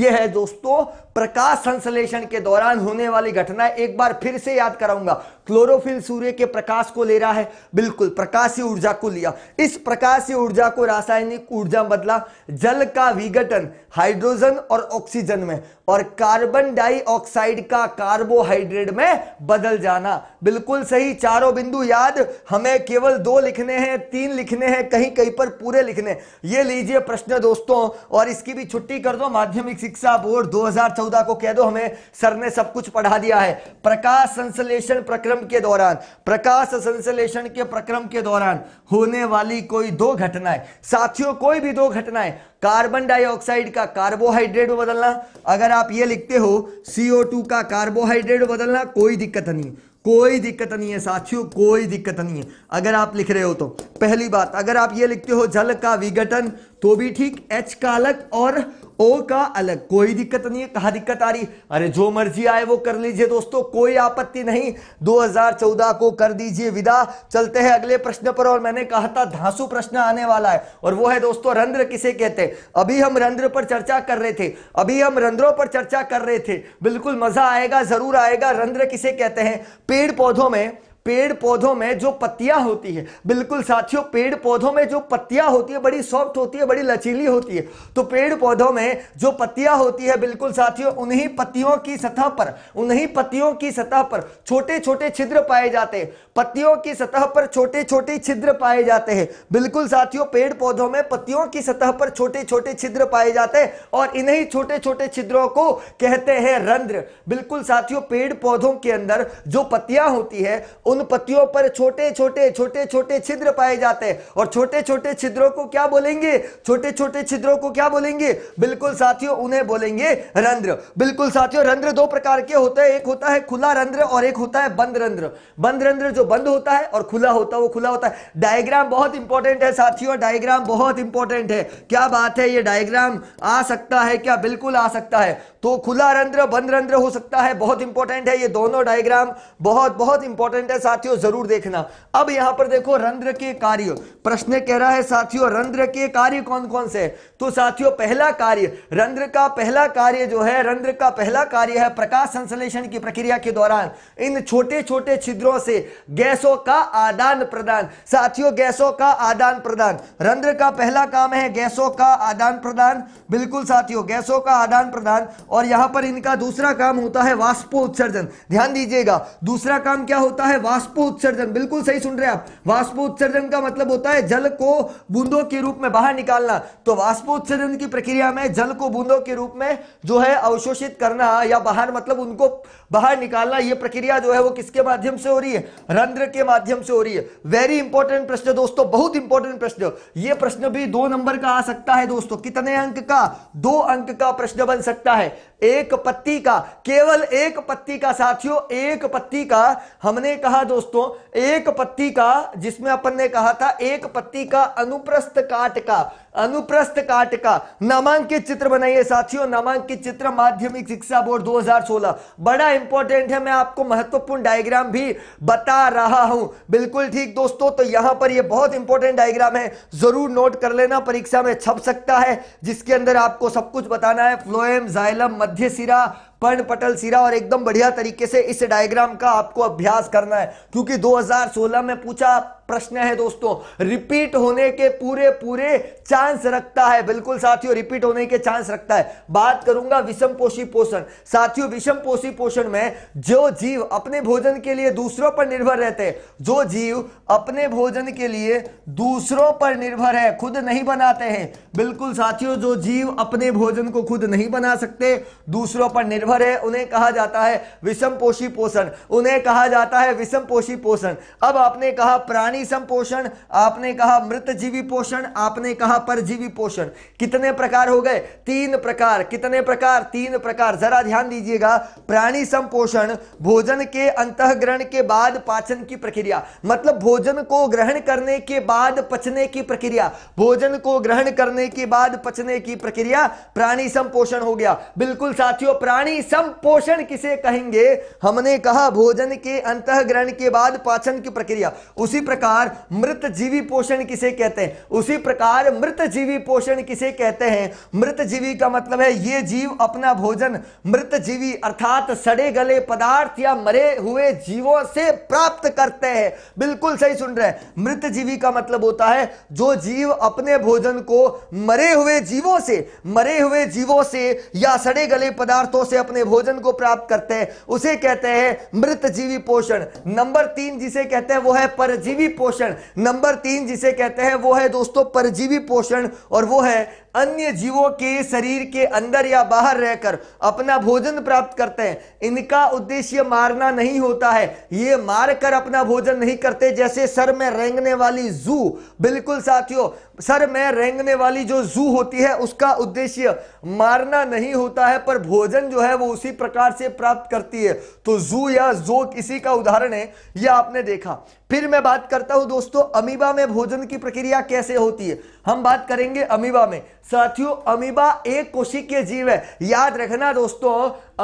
यह है दोस्तों प्रकाश संश्लेषण के दौरान होने वाली घटना एक बार फिर से याद कराऊंगा क्लोरोफिल सूर्य के प्रकाश को ले रहा है बिल्कुल प्रकाशीय ऊर्जा को लिया इस प्रकाशीय ऊर्जा को रासायनिक ऊर्जा बदला जल का विघटन हाइड्रोजन और ऑक्सीजन में और कार्बन डाइऑक्साइड का कार्बोहाइड्रेट में बदल जाना बिल्कुल सही चारों बिंदु याद हमें केवल दो लिखने हैं तीन लिखने हैं कहीं कहीं पर पूरे लिखने ये लीजिए प्रश्न दोस्तों और इसकी भी छुट्टी कर दो माध्यमिक शिक्षा बोर्ड 2014 को कह दो हमें सर ने सब कुछ पढ़ा दिया है प्रकाश संश्लेषण प्रक्रम के दौरान प्रकाश संश्लेषण के प्रक्रम के दौरान होने वाली कोई दो घटनाएं साथियों कोई भी दो घटनाएं कार्बन डाइऑक्साइड का कार्बोहाइड्रेट बदलना अगर आप ये लिखते हो CO2 का कार्बोहाइड्रेट बदलना कोई दिक्कत नहीं कोई दिक्कत नहीं है साथियों कोई दिक्कत नहीं है अगर आप लिख रहे हो तो पहली बात अगर आप ये लिखते हो जल का विघटन तो भी ठीक एच का अलग और ओ का अलग कोई दिक्कत नहीं है कहा दिक्कत आ रही अरे जो मर्जी आए वो कर लीजिए दोस्तों कोई आपत्ति नहीं 2014 को कर दीजिए विदा चलते हैं अगले प्रश्न पर और मैंने कहा था धांसू प्रश्न आने वाला है और वो है दोस्तों रंध्र किसे कहते हैं अभी हम रंध्र पर चर्चा कर रहे थे अभी हम रंध्रों पर चर्चा कर रहे थे बिल्कुल मजा आएगा जरूर आएगा रंध्र किसे कहते हैं पेड़ पौधों में पेड़ पौधों में जो पत्तियां होती है बिल्कुल साथियों पेड़ पौधों में जो पत्तियां होती है बड़ी सॉफ्ट होती है बड़ी लचीली होती है तो पेड़ पौधों में जो पत्तियां होती है बिल्कुल साथियों उन्हीं पत्तियों की सतह पर उन्हीं पत्तियों की सतह पर छोटे छोटे छिद्र पाए जाते हैं पत्तियों की सतह पर छोटे छोटे छिद्र पाए जाते हैं बिल्कुल साथियों पेड़ पौधों में पत्तियों की सतह पर छोटे छोटे छिद्र पाए जाते हैं और इन्हीं छोटे छोटे छिद्रों को कहते हैं रंध्र बिल्कुल साथियों पेड़ पौधों के अंदर जो पत्तियां होती है उन पत्तियों पर छोटे छोटे छोटे छोटे छिद्र पाए जाते हैं और छोटे छोटे छिद्रों को क्या बोलेंगे छोटे छोटे छिद्रों को क्या बोलेंगे बिल्कुल साथियों उन्हें बोलेंगे रंध्र बिल्कुल साथियों रंध्र दो प्रकार के होते हैं एक होता है खुला रंध्र और एक होता है बंद रंध्र बंद रंध्र जो बंद होता है और खुला होता है वो खुला होता है डायग्राम बहुत इंपॉर्टेंट है साथियों डायग्राम बहुत इंपॉर्टेंट है क्या बात है ये डायग्राम आ सकता है क्या बिल्कुल आ सकता है तो खुला रंध्र बंद रंध्र हो सकता है बहुत इंपॉर्टेंट है ये दोनों डायग्राम बहुत बहुत इंपॉर्टेंट है साथियों जरूर देखना अब यहां पर देखो रंध्र के कार्य प्रश्न कह रहा है साथियों रंध्र के कार्य कौन कौन से तो साथियों पहला कार्य रंध्र का पहला कार्य जो है रंध्र का पहला कार्य है प्रकाश संश्लेषण की प्रक्रिया के दौरान इन छोटे छोटे छिद्रों से गैसों का आदान प्रदान साथियों गैसों का आदान प्रदान रंध्र का पहला काम है गैसों का आदान प्रदान बिल्कुल साथियों गैसों का आदान प्रदान और यहां पर इनका दूसरा काम होता है वाष्पो उत्सर्जन ध्यान दीजिएगा दूसरा काम क्या होता है वाष्प उत्सर्जन बिल्कुल सही सुन रहे हैं आप वाष्प उत्सर्जन का मतलब होता है जल को बूंदों के रूप में बाहर निकालना तो वाष्प उत्सर्जन की प्रक्रिया में जल को बूंदों के रूप में जो है अवशोषित करना या बाहर मतलब उनको बाहर निकालना यह प्रक्रिया जो है वो किसके माध्यम से हो रही है रंध्र के माध्यम से हो रही है वेरी इंपॉर्टेंट प्रश्न दोस्तों बहुत इंपॉर्टेंट प्रश्न ये प्रश्न भी दो नंबर का आ सकता है दोस्तों कितने अंक का दो अंक का प्रश्न बन सकता है एक पत्ती का केवल एक पत्ती का साथियों एक पत्ती का हमने कहा था दोस्तों एक पत्ती का जिसमें अपन ने कहा था एक पत्ती का अनुप्रस्थ काट का अनुप्रस्थ काट का नामांकित चित्र बनाइए साथियों नामांकित चित्र माध्यमिक शिक्षा बोर्ड 2016 बड़ा इंपॉर्टेंट है मैं आपको महत्वपूर्ण डायग्राम भी बता रहा हूं बिल्कुल ठीक दोस्तों तो यहां पर यह बहुत इंपॉर्टेंट डायग्राम है जरूर नोट कर लेना परीक्षा में छप सकता है जिसके अंदर आपको सब कुछ बताना है फ्लोएम जायलम मध्य सिरा पर्ण पटल सिरा और एकदम बढ़िया तरीके से इस डायग्राम का आपको अभ्यास करना है क्योंकि 2016 में पूछा प्रश्न है दोस्तों रिपीट होने के पूरे पूरे चांस रखता है बिल्कुल साथियों रिपीट होने के चांस रखता है बात करूंगा विषम पोषी पोषण साथियों विषम पोषी पोषण में जो जीव अपने भोजन के लिए दूसरों पर निर्भर रहते हैं जो जीव अपने भोजन के लिए दूसरों पर निर्भर है खुद नहीं बनाते हैं बिल्कुल साथियों जो जीव अपने भोजन को खुद नहीं बना सकते दूसरों पर निर्भर है उन्हें कहा जाता है विषम पोषी पोषण उन्हें कहा जाता है विषम पोषी पोषण अब आपने कहा प्राणी प्राणी संपोषण आपने कहा मृत जीवी पोषण आपने कहा परजीवी पोषण कितने प्रकार हो गए तीन प्रकार कितने प्रकार तीन प्रकार जरा ध्यान दीजिएगा प्राणी संपोषण भोजन के अंतग्रहण के बाद पाचन की प्रक्रिया मतलब भोजन को ग्रहण करने के बाद पचने की प्रक्रिया भोजन को ग्रहण करने के बाद पचने की प्रक्रिया प्राणी संपोषण हो गया बिल्कुल साथियों प्राणी संपोषण किसे कहेंगे हमने कहा भोजन के अंतग्रहण के बाद पाचन की प्रक्रिया उसी प्रकार प्रकार मृत जीवी पोषण किसे कहते हैं उसी प्रकार मृत जीवी पोषण किसे कहते हैं मृत जीवी का मतलब है ये जीव अपना भोजन मृत जीवी अर्थात सड़े गले पदार्थ या मरे हुए जीवों से प्राप्त करते हैं बिल्कुल सही सुन रहे मृत जीवी का मतलब होता है जो जीव अपने भोजन को मरे हुए जीवों से मरे हुए जीवों से या सड़े गले पदार्थों से अपने भोजन को प्राप्त करते हैं उसे कहते हैं मृत जीवी पोषण नंबर तीन जिसे कहते हैं वो है परजीवी पोषण नंबर तीन जिसे कहते हैं वो है दोस्तों परजीवी पोषण और वो है अन्य जीवों के शरीर के अंदर या बाहर रहकर अपना भोजन प्राप्त करते हैं इनका उद्देश्य मारना नहीं होता है ये मारकर अपना भोजन नहीं करते जैसे सर में रेंगने वाली जू बिल्कुल साथियों सर में रेंगने वाली जो जू होती है उसका उद्देश्य मारना नहीं होता है पर भोजन जो है वो उसी प्रकार से प्राप्त करती है तो जू या जो किसी का उदाहरण है यह आपने देखा फिर मैं बात करता हूं दोस्तों अमीबा में भोजन की प्रक्रिया कैसे होती है हम बात करेंगे अमीबा में साथियों अमीबा एक कोशिकीय जीव है याद रखना दोस्तों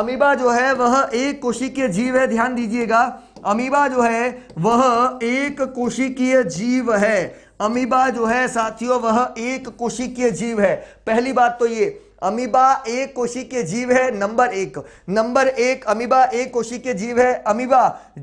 अमीबा जो है वह एक कोशिकीय जीव है ध्यान दीजिएगा अमीबा जो है वह एक कोशिकीय जीव है अमीबा जो है साथियों वह एक कोशिकीय जीव है पहली बात तो ये अमीबा एक कोशी के जीव है नंबर एक नंबर एक अमीबा एक कोशी के जीव है अमीबा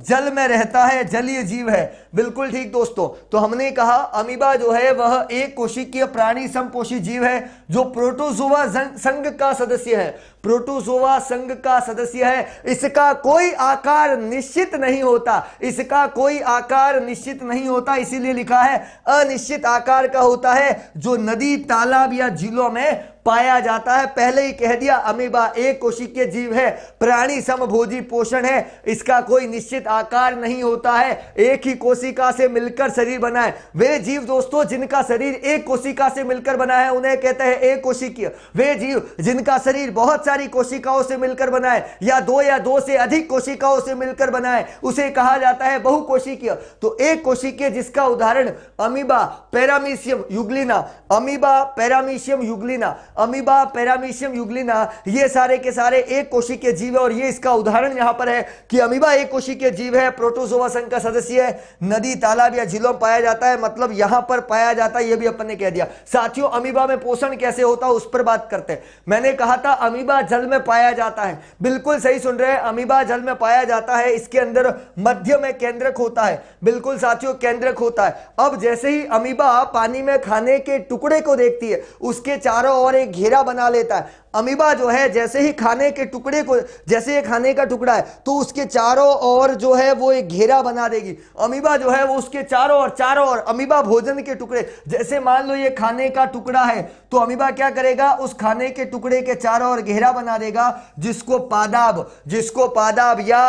जल में रहता है जलीय जीव है बिल्कुल ठीक दोस्तों तो हमने कहा अमीबा जो है वह एक कोशी के प्राणी संपोषी जीव है जो प्रोटोजोवा संघ का सदस्य है प्रोटोजोवा संघ का सदस्य है इसका कोई आकार निश्चित नहीं होता इसका कोई आकार निश्चित नहीं होता इसीलिए लिखा है अनिश्चित आकार का होता है जो नदी तालाब या झीलों में पाया जाता है पहले ही कह दिया अमीबा एक कोशिकीय जीव है प्राणी समभोजी पोषण है इसका कोई निश्चित आकार नहीं होता है एक ही कोशिका से मिलकर शरीर बना है वे जीव दोस्तों जिनका शरीर एक कोशिका से मिलकर बना है उन्हें कहते हैं एक कोशिकीय वे जीव जिनका शरीर बहुत सारी कोशिकाओं से मिलकर बनाए या दो या दो से अधिक कोशिकाओं से मिलकर बनाए उसे कहा जाता है बहु कोशिकीय तो एक कोशिकीय जिसका उदाहरण amoeba paramecium euglena amoeba paramecium euglena amoeba paramecium euglena ये सारे के सारे एक कोशिकीय जीव है और ये इसका उदाहरण यहां पर है कि अमीबा एक कोशिकीय जीव है प्रोटोजोवा संघ का सदस्य है नदी तालाब या झीलों में पाया जाता है मतलब यहां पर पाया जाता है ये भी अपन ने कह दिया साथियों अमीबा में पोषण कैसे होता है उस पर बात करते हैं मैंने कहा था अमीबा अमीबा जल में पाया जाता है बिल्कुल सही सुन रहे हैं अमीबा जल में पाया जाता है इसके अंदर मध्य में केंद्रक होता है बिल्कुल साथियों केंद्रक होता है अब जैसे ही अमीबा पानी में खाने के टुकड़े को देखती है उसके चारों ओर एक घेरा बना लेता है अमीबा जो है जैसे ही खाने के टुकड़े को जैसे ही खाने का टुकड़ा है तो उसके चारों ओर जो है वो एक घेरा बना देगी अमीबा जो है वो उसके चारों ओर चारों ओर अमीबा भोजन के टुकड़े जैसे मान लो ये खाने का टुकड़ा है तो अमीबा क्या करेगा उस खाने के टुकड़े के चारों ओर घेरा बना देगा जिसको पादाब जिसको पादाब या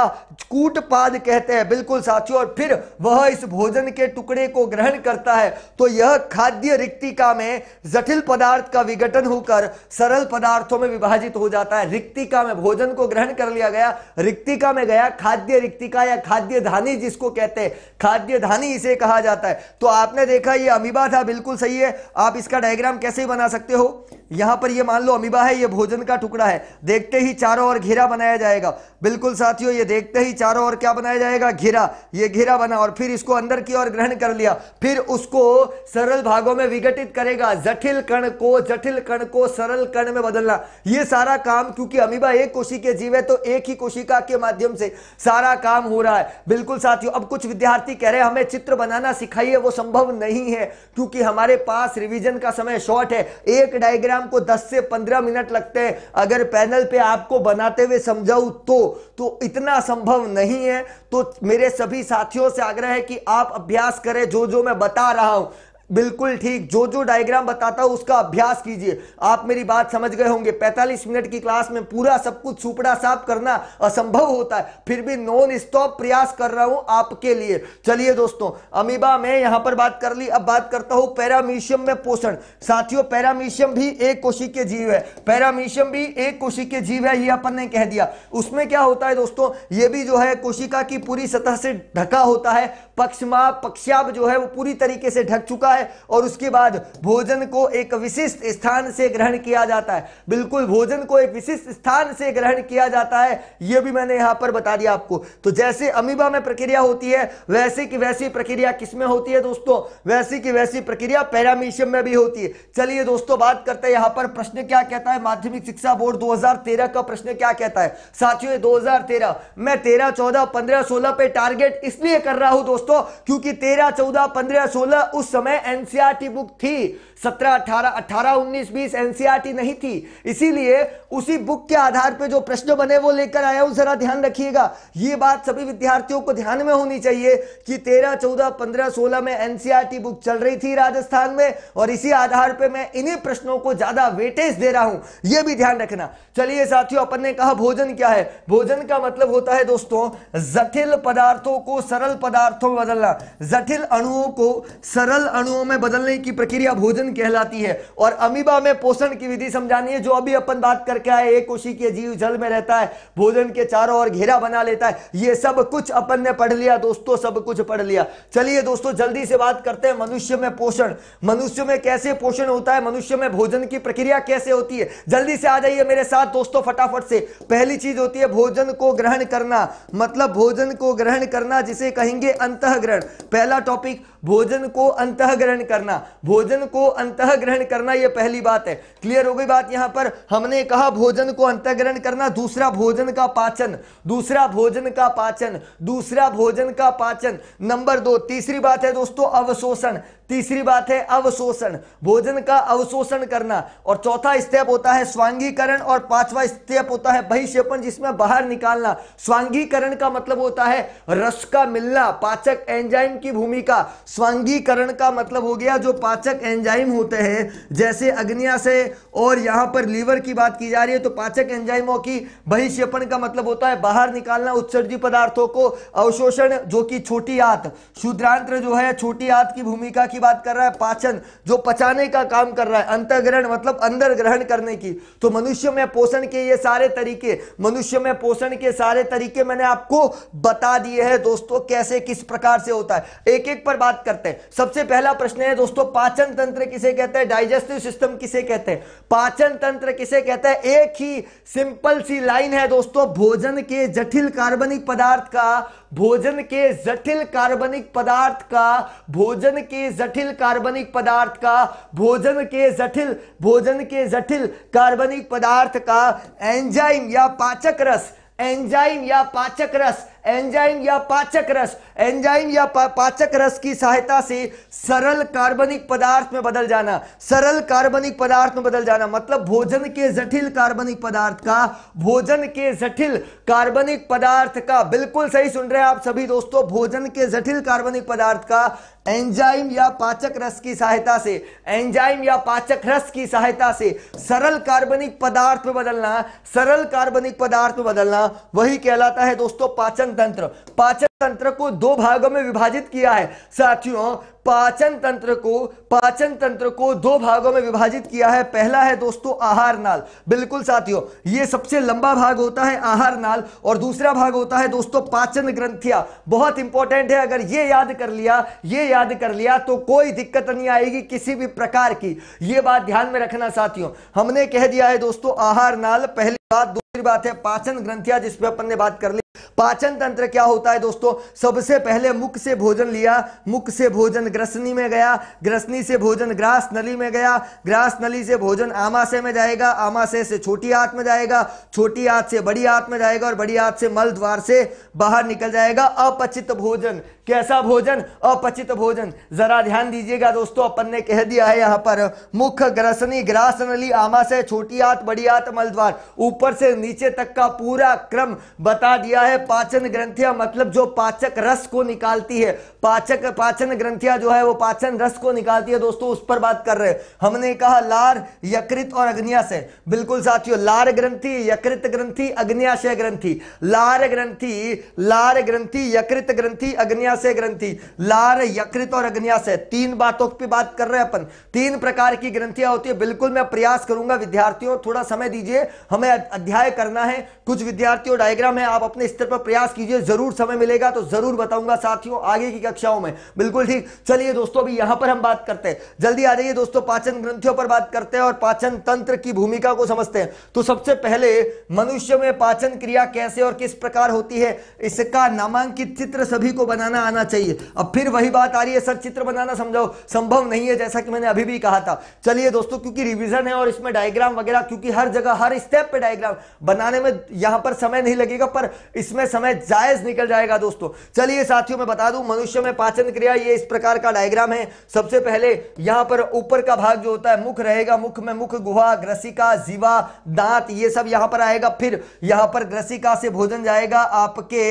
कूट पाद कहते हैं बिल्कुल साथियों और फिर वह इस भोजन के टुकड़े को ग्रहण करता है तो यह खाद्य रिक्तिका में जटिल पदार्थ का विघटन होकर सरल पदार्थों हिस्सों में विभाजित हो जाता है रिक्तिका में भोजन को ग्रहण कर लिया गया रिक्तिका में गया खाद्य रिक्तिका या खाद्य धानी जिसको कहते हैं खाद्य धानी इसे कहा जाता है तो आपने देखा ये अमीबा था बिल्कुल सही है आप इसका डायग्राम कैसे बना सकते हो यहां पर ये मान लो अमीबा है ये भोजन का टुकड़ा है देखते ही चारों ओर घेरा बनाया जाएगा बिल्कुल साथियों ये देखते ही चारों ओर क्या बनाया जाएगा घेरा ये घेरा बना और फिर इसको अंदर की ओर ग्रहण कर लिया फिर उसको सरल भागों में विघटित करेगा जटिल कण को जटिल कण को सरल कण में बदलना ये सारा काम क्योंकि अमीबा एक कोशी के जीव है तो एक ही कोशिका के माध्यम से सारा काम हो रहा है बिल्कुल साथियों अब कुछ विद्यार्थी कह रहे हैं हमें चित्र बनाना सिखाइए वो संभव नहीं है क्योंकि हमारे पास रिविजन का समय शॉर्ट है एक डायग्राम परिणाम को 10 से 15 मिनट लगते हैं अगर पैनल पे आपको बनाते हुए समझाऊं तो तो इतना संभव नहीं है तो मेरे सभी साथियों से आग्रह है कि आप अभ्यास करें जो जो मैं बता रहा हूं बिल्कुल ठीक जो जो डायग्राम बताता हूँ उसका अभ्यास कीजिए आप मेरी बात समझ गए होंगे 45 मिनट की क्लास में पूरा सब कुछ सुपड़ा साफ करना असंभव होता है फिर भी नॉन स्टॉप प्रयास कर रहा हूं आपके लिए चलिए दोस्तों अमीबा मैं यहाँ पर बात कर ली अब बात करता हूँ पैरामीशियम में पोषण साथियों पैरामीशियम भी एक कोशी के जीव है पैरामीशियम भी एक कोशी के जीव है ये अपन ने कह दिया उसमें क्या होता है दोस्तों ये भी जो है कोशिका की पूरी सतह से ढका होता है पक्षमा पक्षाब जो है वो पूरी तरीके से ढक चुका है और उसके बाद भोजन को एक विशिष्ट स्थान से ग्रहण किया जाता है बिल्कुल भोजन को एक विशिष्ट स्थान से ग्रहण किया जाता है ये भी मैंने यहां पर बता दिया आपको तो जैसे अमीबा में प्रक्रिया होती है वैसे की वैसी प्रक्रिया किसमें होती है दोस्तों वैसी की वैसी प्रक्रिया पैरामीशियम में भी होती है चलिए दोस्तों बात करते हैं यहां पर प्रश्न क्या कहता है माध्यमिक शिक्षा बोर्ड दो का प्रश्न क्या कहता है साथियों दो हजार मैं तेरह चौदह पंद्रह सोलह पे टारगेट इसलिए कर रहा हूं दोस्तों दोस्तों क्योंकि तेरह चौदह पंद्रह सोलह उस समय एनसीआरटी बुक e थी सत्रह अठारह अठारह उन्नीस बीस एनसीआरटी e नहीं थी इसीलिए उसी बुक के आधार पे जो प्रश्न बने वो लेकर आया हूं जरा ध्यान रखिएगा ये बात सभी विद्यार्थियों को ध्यान में होनी चाहिए कि तेरह चौदह पंद्रह सोलह में एनसीआरटी बुक e चल रही थी राजस्थान में और इसी आधार पर मैं इन्हीं प्रश्नों को ज्यादा वेटेज दे रहा हूं यह भी ध्यान रखना चलिए साथियों अपन ने कहा भोजन क्या है भोजन का मतलब होता है दोस्तों जटिल पदार्थों को सरल पदार्थों बदलना जटिल अणुओं को सरल अणुओं में बदलने की प्रक्रिया भोजन कहलाती है और अमीबा में पोषण की विधि समझानी है जो अभी अपन बात करके आए एक कोशिकीय जीव जल में रहता है भोजन के चारों ओर घेरा बना लेता है ये सब कुछ अपन ने पढ़ लिया दोस्तों सब कुछ पढ़ लिया चलिए दोस्तों जल्दी से बात करते हैं मनुष्य में पोषण मनुष्य में कैसे पोषण होता है मनुष्य में भोजन की प्रक्रिया कैसे होती है जल्दी से आ जाइए मेरे साथ दोस्तों फटाफट से पहली चीज होती है भोजन को ग्रहण करना मतलब भोजन को ग्रहण करना जिसे कहेंगे अंत अंतः ग्रहण पहला टॉपिक भोजन को अंत ग्रहण करना भोजन को अंत ग्रहण करना यह पहली बात है क्लियर हो गई बात यहां पर हमने कहा भोजन को अंत ग्रहण करना दूसरा भोजन का पाचन दूसरा भोजन का पाचन दूसरा भोजन का पाचन नंबर दो तीसरी बात है दोस्तों अवशोषण तीसरी बात है अवशोषण भोजन का अवशोषण करना और चौथा स्टेप होता है स्वांगीकरण और पांचवा स्टेप होता है बहिक्षेपण जिसमें बाहर निकालना स्वांगीकरण का मतलब होता है रस का मिलना पाचक एंजाइम की भूमिका स्वांगीकरण का मतलब हो गया जो पाचक एंजाइम होते हैं जैसे अग्नियाशय और यहाँ पर लीवर की बात की जा रही है तो पाचक एंजाइमों की बहिष्यपण का मतलब होता है बाहर निकालना उत्सर्जी पदार्थों को अवशोषण जो कि छोटी आत शूद्रांत्र जो है छोटी आत की भूमिका की बात कर रहा है पाचन जो पचाने का काम कर रहा है अंतग्रहण मतलब अंदर ग्रहण करने की तो मनुष्य में पोषण के ये सारे तरीके मनुष्य में पोषण के सारे तरीके मैंने आपको बता दिए हैं दोस्तों कैसे किस प्रकार से होता है एक एक पर बात बात करते हैं सबसे पहला प्रश्न है दोस्तों पाचन तंत्र किसे कहते हैं डाइजेस्टिव सिस्टम किसे कहते हैं पाचन तंत्र किसे कहते हैं एक ही सिंपल सी लाइन है दोस्तों भोजन के जटिल कार्बनिक पदार्थ का भोजन के जटिल कार्बनिक पदार्थ का भोजन के जटिल कार्बनिक पदार्थ का भोजन के जटिल भोजन के जटिल कार्बनिक पदार्थ का एंजाइम या पाचक रस एंजाइम या पाचक रस एंजाइम या पाचक रस एंजाइम या पा, पाचक रस की सहायता से सरल कार्बनिक पदार्थ में बदल जाना सरल कार्बनिक पदार्थ में बदल जाना मतलब भोजन के जटिल कार्बनिक पदार्थ का भोजन के जटिल कार्बनिक पदार्थ का बिल्कुल सही सुन रहे हैं आप सभी दोस्तों भोजन के जटिल कार्बनिक पदार्थ का एंजाइम या पाचक रस की सहायता से एंजाइम या पाचक रस की सहायता से सरल कार्बनिक पदार्थ में बदलना सरल कार्बनिक पदार्थ में बदलना वही कहलाता है दोस्तों पाचन तंत्र पाचन तंत्र को दो भागों में विभाजित किया है साथियों पाचन तंत्र को पाचन तंत्र को दो भागों में विभाजित किया है पहला है दोस्तों आहार नाल बिल्कुल साथियों ये सबसे लंबा भाग होता है आहार नाल और दूसरा भाग होता है दोस्तों पाचन ग्रंथिया बहुत इंपॉर्टेंट है अगर ये याद कर लिया ये याद कर लिया तो कोई दिक्कत नहीं आएगी किसी भी प्रकार की ये बात ध्यान में रखना साथियों हमने कह दिया है दोस्तों आहार नाल पहली बात दूसरी बात है पाचन ग्रंथियां जिस पे अपन ने बात कर ली पाचन तंत्र क्या होता है दोस्तों सबसे पहले मुख से भोजन लिया मुख से भोजन ग्रसनी में गया ग्रसनी से भोजन ग्रास नली में गया ग्रास नली से भोजन आमाशय में जाएगा आमाशय से छोटी आंत में जाएगा छोटी आंत से बड़ी आंत में जाएगा और बड़ी आंत से मल द्वार से बाहर निकल जाएगा अपचित भोजन कैसा भोजन अपचित भोजन जरा ध्यान दीजिएगा दोस्तों अपन ने कह दिया है यहाँ पर मुख ग्रसनी ग्रास नली आमाशय छोटी आंत बड़ी आंत मल द्वार ऊपर से नीचे तक का पूरा क्रम बता दिया है पाचन ग्रंथिया मतलब जो पाचक रस को निकालती है पाचक पाचन ग्रंथिया जो है वो पाचन रस को निकालती है दोस्तों उस पर बात कर रहे हैं हमने कहा लार यकृत और अग्नियाशय बिल्कुल साथियों लार ग्रंथि यकृत ग्रंथि अग्नियाशय ग्रंथि लार ग्रंथि लार ग्रंथि यकृत ग्रंथि अग्नियाशय ग्रंथि लार यकृत और अग्नियाशय तीन बातों की बात कर रहे हैं अपन तीन प्रकार की ग्रंथियां होती है बिल्कुल मैं प्रयास करूंगा विद्यार्थियों थोड़ा समय दीजिए हमें अध्याय करना है कुछ विद्यार्थियों डायग्राम है आप अपने स्तर पर प्रयास कीजिए जरूर समय मिलेगा तो जरूर बताऊंगा साथियों आगे की कक्षाओं में बिल्कुल ठीक चलिए दोस्तों अभी यहां पर हम बात करते हैं जल्दी आ जाइए दोस्तों पाचन ग्रंथियों पर बात करते हैं और पाचन तंत्र की भूमिका को समझते हैं तो सबसे पहले मनुष्य में पाचन क्रिया कैसे और किस प्रकार होती है इसका नामांकित चित्र सभी को बनाना आना चाहिए अब फिर वही बात आ रही है सर चित्र बनाना समझाओ संभव नहीं है जैसा कि मैंने अभी भी कहा था चलिए दोस्तों क्योंकि रिविजन है और इसमें डायग्राम वगैरह क्योंकि हर जगह हर स्टेप पे डायग्राम बनाने में यहां पर समय नहीं लगेगा पर इसमें समय जायज निकल जाएगा दोस्तों चलिए साथियों मैं बता दूं मनुष्य में पाचन क्रिया ये इस प्रकार का डायग्राम है सबसे पहले यहां पर ऊपर का भाग जो होता है मुख रहेगा मुख में मुख गुहा ग्रसिका जीवा दांत ये सब यहां पर आएगा फिर यहां पर ग्रसिका से भोजन जाएगा आपके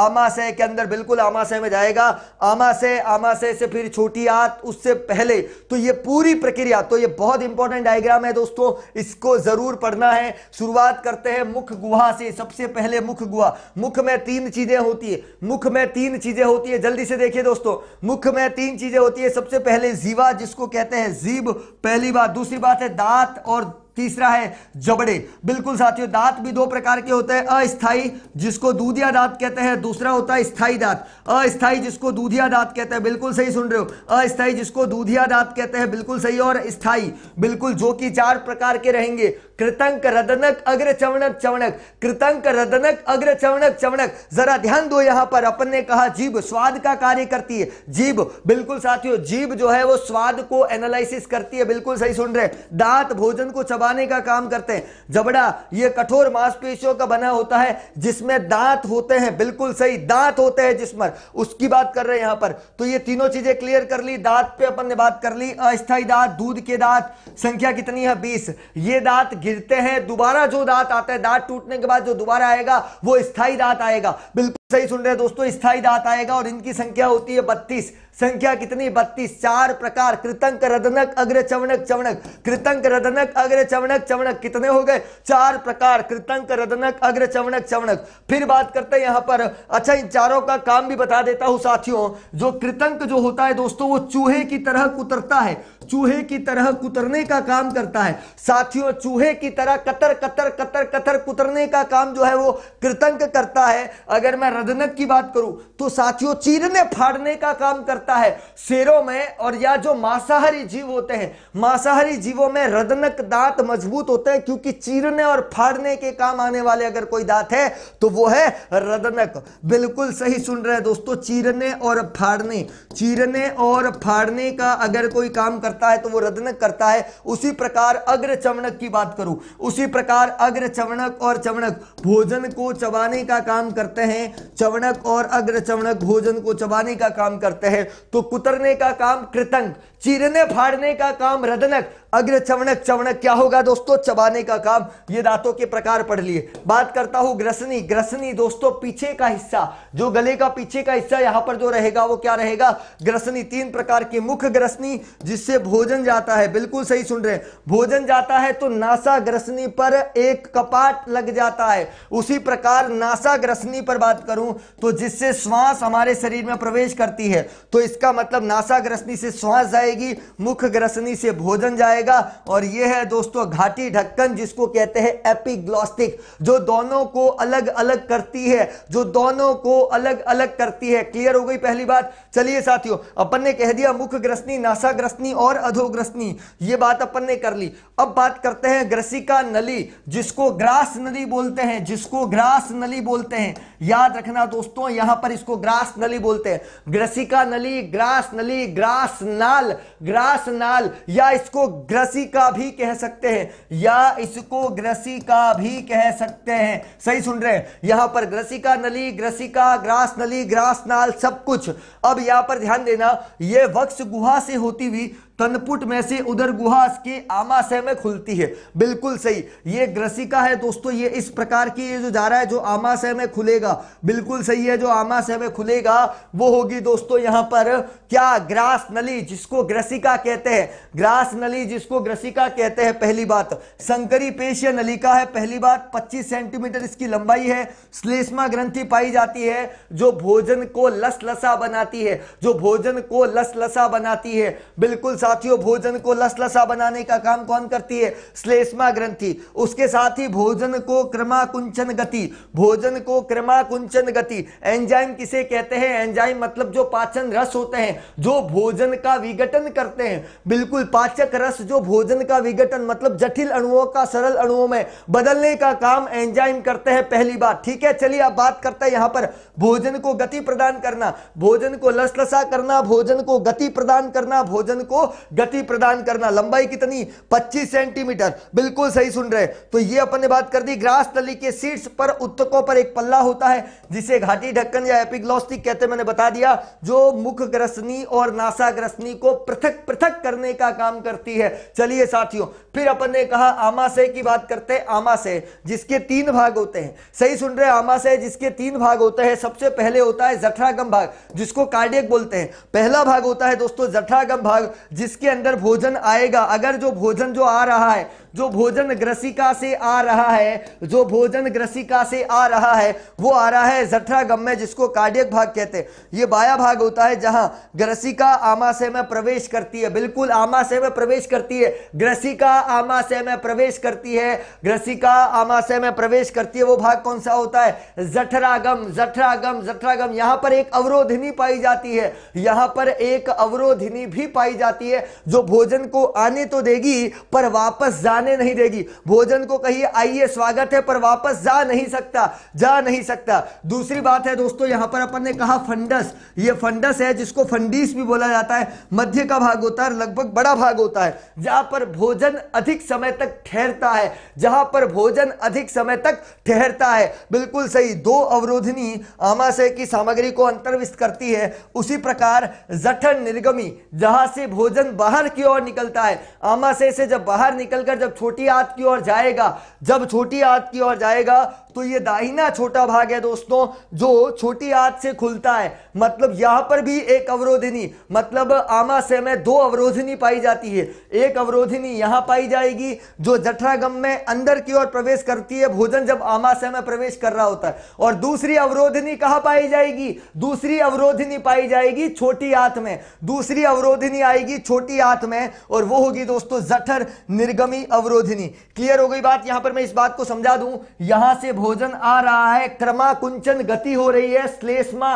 आमाशय के अंदर बिल्कुल आमाशय में जाएगा आमाशय आमाशय से फिर छोटी आत उससे पहले तो ये पूरी प्रक्रिया तो ये बहुत इंपॉर्टेंट डायग्राम है दोस्तों इसको जरूर पढ़ना है शुरुआत करते करते हैं मुख गुहा से सबसे पहले मुख गुहा मुख में तीन चीजें होती है मुख में तीन चीजें होती है जल्दी से देखिए दोस्तों मुख में तीन चीजें होती है सबसे पहले जीवा जिसको कहते हैं जीव पहली बात दूसरी बात है दांत और तीसरा है जबड़े बिल्कुल साथियों दांत भी दो प्रकार के होते हैं अस्थाई जिसको दूधिया दांत कहते हैं दूसरा होता है स्थाई दांत अस्थाई जिसको दूधिया दांत कहते हैं बिल्कुल सही सुन रहे हो अस्थाई जिसको दूधिया दांत कहते हैं बिल्कुल सही और स्थाई बिल्कुल जो कि चार प्रकार के रहेंगे कृतंक रदनक अग्र चवणक चवणक कृतंक रदनक अग्र चवणक चवणक जरा ध्यान दो यहां पर अपन ने कहा जीभ स्वाद का कार्य करती है जीभ बिल्कुल साथियों जीभ जो है वो स्वाद को एनालिसिस करती है बिल्कुल सही सुन रहे दांत भोजन को चबाने का काम करते हैं जबड़ा ये कठोर मांसपेशियों का बना होता है जिसमें दांत होते हैं बिल्कुल सही दांत होते हैं जिसमें उसकी बात कर रहे हैं यहां पर तो ये तीनों चीजें क्लियर कर ली दांत पे अपन ने बात कर ली अस्थायी दांत दूध के दांत संख्या कितनी है बीस ये दांत गिरते हैं दोबारा जो दांत आता है दांत टूटने के बाद जो दोबारा आएगा वो स्थाई दांत आएगा बिल्कुल सही सुन रहे हैं दोस्तों स्थाई दांत आएगा और इनकी संख्या होती है बत्तीस संख्या कितनी बत्तीस चार प्रकार कृतंक रदनक अग्र चवनक चवनक कृतंक रदनक अग्र चवनक चवनक कितने हो गए चार प्रकार कृतंक रदनक अग्र चवनक चवनक फिर बात करते हैं यहां पर अच्छा इन चारों का काम भी बता देता हूं साथियों जो कृतंक जो होता है दोस्तों वो चूहे की तरह कुतरता है चूहे की तरह कुतरने का काम करता है साथियों चूहे की तरह कतर कतर कतर कतर कुतरने का काम जो है वो कृतंक करता है अगर मैं रदनक की बात करूं तो साथियों चीरने फाड़ने का काम करता है शेरों में और या जो मांसाहारी जीव होते हैं मांसाहारी जीवों में रदनक दांत मजबूत होते हैं क्योंकि चीरने और फाड़ने के काम आने वाले अगर कोई दांत है तो वो है रदनक बिल्कुल सही सुन रहे हैं दोस्तों चीरने और फाड़ने चीरने और फाड़ने का अगर कोई काम करता करता है तो वो रदनक करता है उसी प्रकार अग्र चवणक की बात करूं उसी प्रकार अग्र चवणक और चवणक भोजन को चबाने का काम करते हैं चवणक और अग्र चवणक भोजन को चबाने का काम करते हैं तो कुतरने का काम कृतंक चीरने फाड़ने का काम रदनक अग्र चवणक चवणक क्या होगा दोस्तों चबाने का काम ये दांतों के प्रकार पढ़ लिए बात करता हूं ग्रसनी ग्रसनी दोस्तों पीछे का हिस्सा जो गले का पीछे का हिस्सा यहां पर जो रहेगा वो क्या रहेगा ग्रसनी तीन प्रकार की मुख ग्रसनी जिससे भोजन जाता है बिल्कुल सही सुन रहे हैं भोजन जाता है तो नासा ग्रसनी पर एक कपाट लग जाता है उसी प्रकार नासा ग्रसनी पर बात करूं तो जिससे श्वास हमारे शरीर में प्रवेश करती है तो इसका मतलब नासा ग्रसनी से श्वास जाए जाएगी मुख ग्रसनी से भोजन जाएगा और यह है दोस्तों घाटी ढक्कन जिसको कहते हैं एपिग्लॉस्टिक जो दोनों को अलग अलग करती है जो दोनों को अलग अलग करती है क्लियर हो गई पहली बात चलिए साथियों अपन ने कह दिया मुख ग्रसनी नासा ग्रसनी और अधोग्रसनी ये बात अपन ने कर ली अब बात करते हैं ग्रसिका नली जिसको ग्रास नली बोलते हैं जिसको ग्रास नली बोलते हैं याद रखना दोस्तों यहां पर इसको ग्रास नली बोलते हैं ग्रसिका नली ग्रास नली ग्रास नाल ग्रास नाल या इसको ग्रसी का भी कह सकते हैं या इसको ग्रसी का भी कह सकते हैं सही सुन रहे हैं यहां पर ग्रसिका नली ग्रसिका ग्रास नली ग्रास नाल सब कुछ अब यहां पर ध्यान देना यह वक्स गुहा से होती हुई तनपुट में से उधर गुहा के आमाशय में खुलती है बिल्कुल सही ये ग्रसिका है दोस्तों ये इस प्रकार की ये जो जा रहा है जो आमाशय में खुलेगा बिल्कुल सही है जो आमाशय में खुलेगा वो होगी दोस्तों यहां पर क्या ग्रास नली जिसको ग्रसिका कहते हैं ग्रास नली जिसको ग्रसिका कहते हैं पहली बात संकरी पेश नलिका है पहली बात पच्चीस सेंटीमीटर इसकी लंबाई है श्लेषमा ग्रंथि पाई जाती है जो भोजन को लसलसा बनाती है जो भोजन को लसलसा बनाती है बिल्कुल साथियों भोजन को लसलसा बनाने का काम कौन करती है श्लेष्मा ग्रंथि उसके साथ ही भोजन को क्रमाकुंचन गति भोजन को क्रमाकुंचन गति एंजाइम किसे कहते हैं एंजाइम मतलब जो पाचन रस होते हैं जो भोजन का विघटन करते हैं बिल्कुल पाचक रस जो भोजन का विघटन मतलब जटिल अणुओं का सरल अणुओं में बदलने का काम एंजाइम करते हैं पहली बात ठीक है चलिए अब बात करते हैं यहां पर भोजन को गति प्रदान करना भोजन को लसलसा करना भोजन को गति प्रदान करना भोजन को गति प्रदान करना लंबाई कितनी 25 सेंटीमीटर बिल्कुल सही सुन रहे तो ये अपन ने बात कर दी ग्रास तली के सीट्स पर उत्तकों पर एक पल्ला होता है जिसे घाटी ढक्कन या एपिग्लॉस्टिक कहते मैंने बता दिया जो मुख ग्रसनी और नासा ग्रसनी को पृथक पृथक करने का काम करती है चलिए साथियों फिर अपन ने कहा आमाशय की बात करते आमाशय जिसके तीन भाग होते हैं सही सुन रहे आमाशय जिसके तीन भाग होते हैं सबसे पहले होता है जठरागम भाग जिसको कार्डियक बोलते हैं पहला भाग होता है दोस्तों जठरागम भाग जिसके अंदर भोजन आएगा अगर जो भोजन जो आ रहा है जो भोजन ग्रसिका से आ रहा है जो भोजन ग्रसिका से आ रहा है वो आ रहा है जठरागम में जिसको कार्डियक भाग कहते हैं ये बाया भाग होता है जहां ग्रसिका आमाशय में प्रवेश करती है बिल्कुल आमाशय में प्रवेश करती है ग्रसिका आमाशय में प्रवेश करती है ग्रसिका आमाशय में प्रवेश करती है वो भाग कौन सा होता है जठरागम जठरागम जठरागम यहां पर एक अवरोधिनी पाई जाती है यहां पर एक अवरोधिनी भी पाई जाती है जो भोजन को आने तो देगी पर वापस जाने जाने नहीं देगी भोजन को कहिए आइए स्वागत है पर वापस जा नहीं सकता जा नहीं सकता दूसरी बात है दोस्तों यहां पर अपन ने कहा फंडस ये फंडस है जिसको फंडीस भी बोला जाता है मध्य का भाग होता है लगभग बड़ा भाग होता है जहां पर भोजन अधिक समय तक ठहरता है जहां पर भोजन अधिक समय तक ठहरता है बिल्कुल सही दो अवरोधनी आमाशय की सामग्री को अंतर्विस्त करती है उसी प्रकार जठन निर्गमी जहां से भोजन बाहर की ओर निकलता है आमाशय से जब बाहर निकलकर जब जब छोटी आत की ओर जाएगा जब छोटी आत की ओर जाएगा तो ये दाहिना छोटा भाग है दोस्तों जो छोटी आंत से खुलता है मतलब यहां पर भी एक अवरोधिनी मतलब आमाशय में दो अवरोधिनी पाई जाती है एक अवरोधिनी यहां पाई जाएगी जो जठरागम में अंदर की ओर प्रवेश करती है भोजन जब आमाशय में प्रवेश कर रहा होता है और दूसरी अवरोधिनी कहां पाई जाएगी दूसरी अवरोधिनी पाई जाएगी छोटी आंत में दूसरी अवरोधिनी आएगी छोटी आंत में और वो होगी दोस्तों जठर निर्गमी अवरोधिनी क्लियर हो गई बात यहां पर मैं इस बात को समझा दूं यहां से भोजन आ रहा है क्रमाकुंचन गति हो रही है श्लेष्मा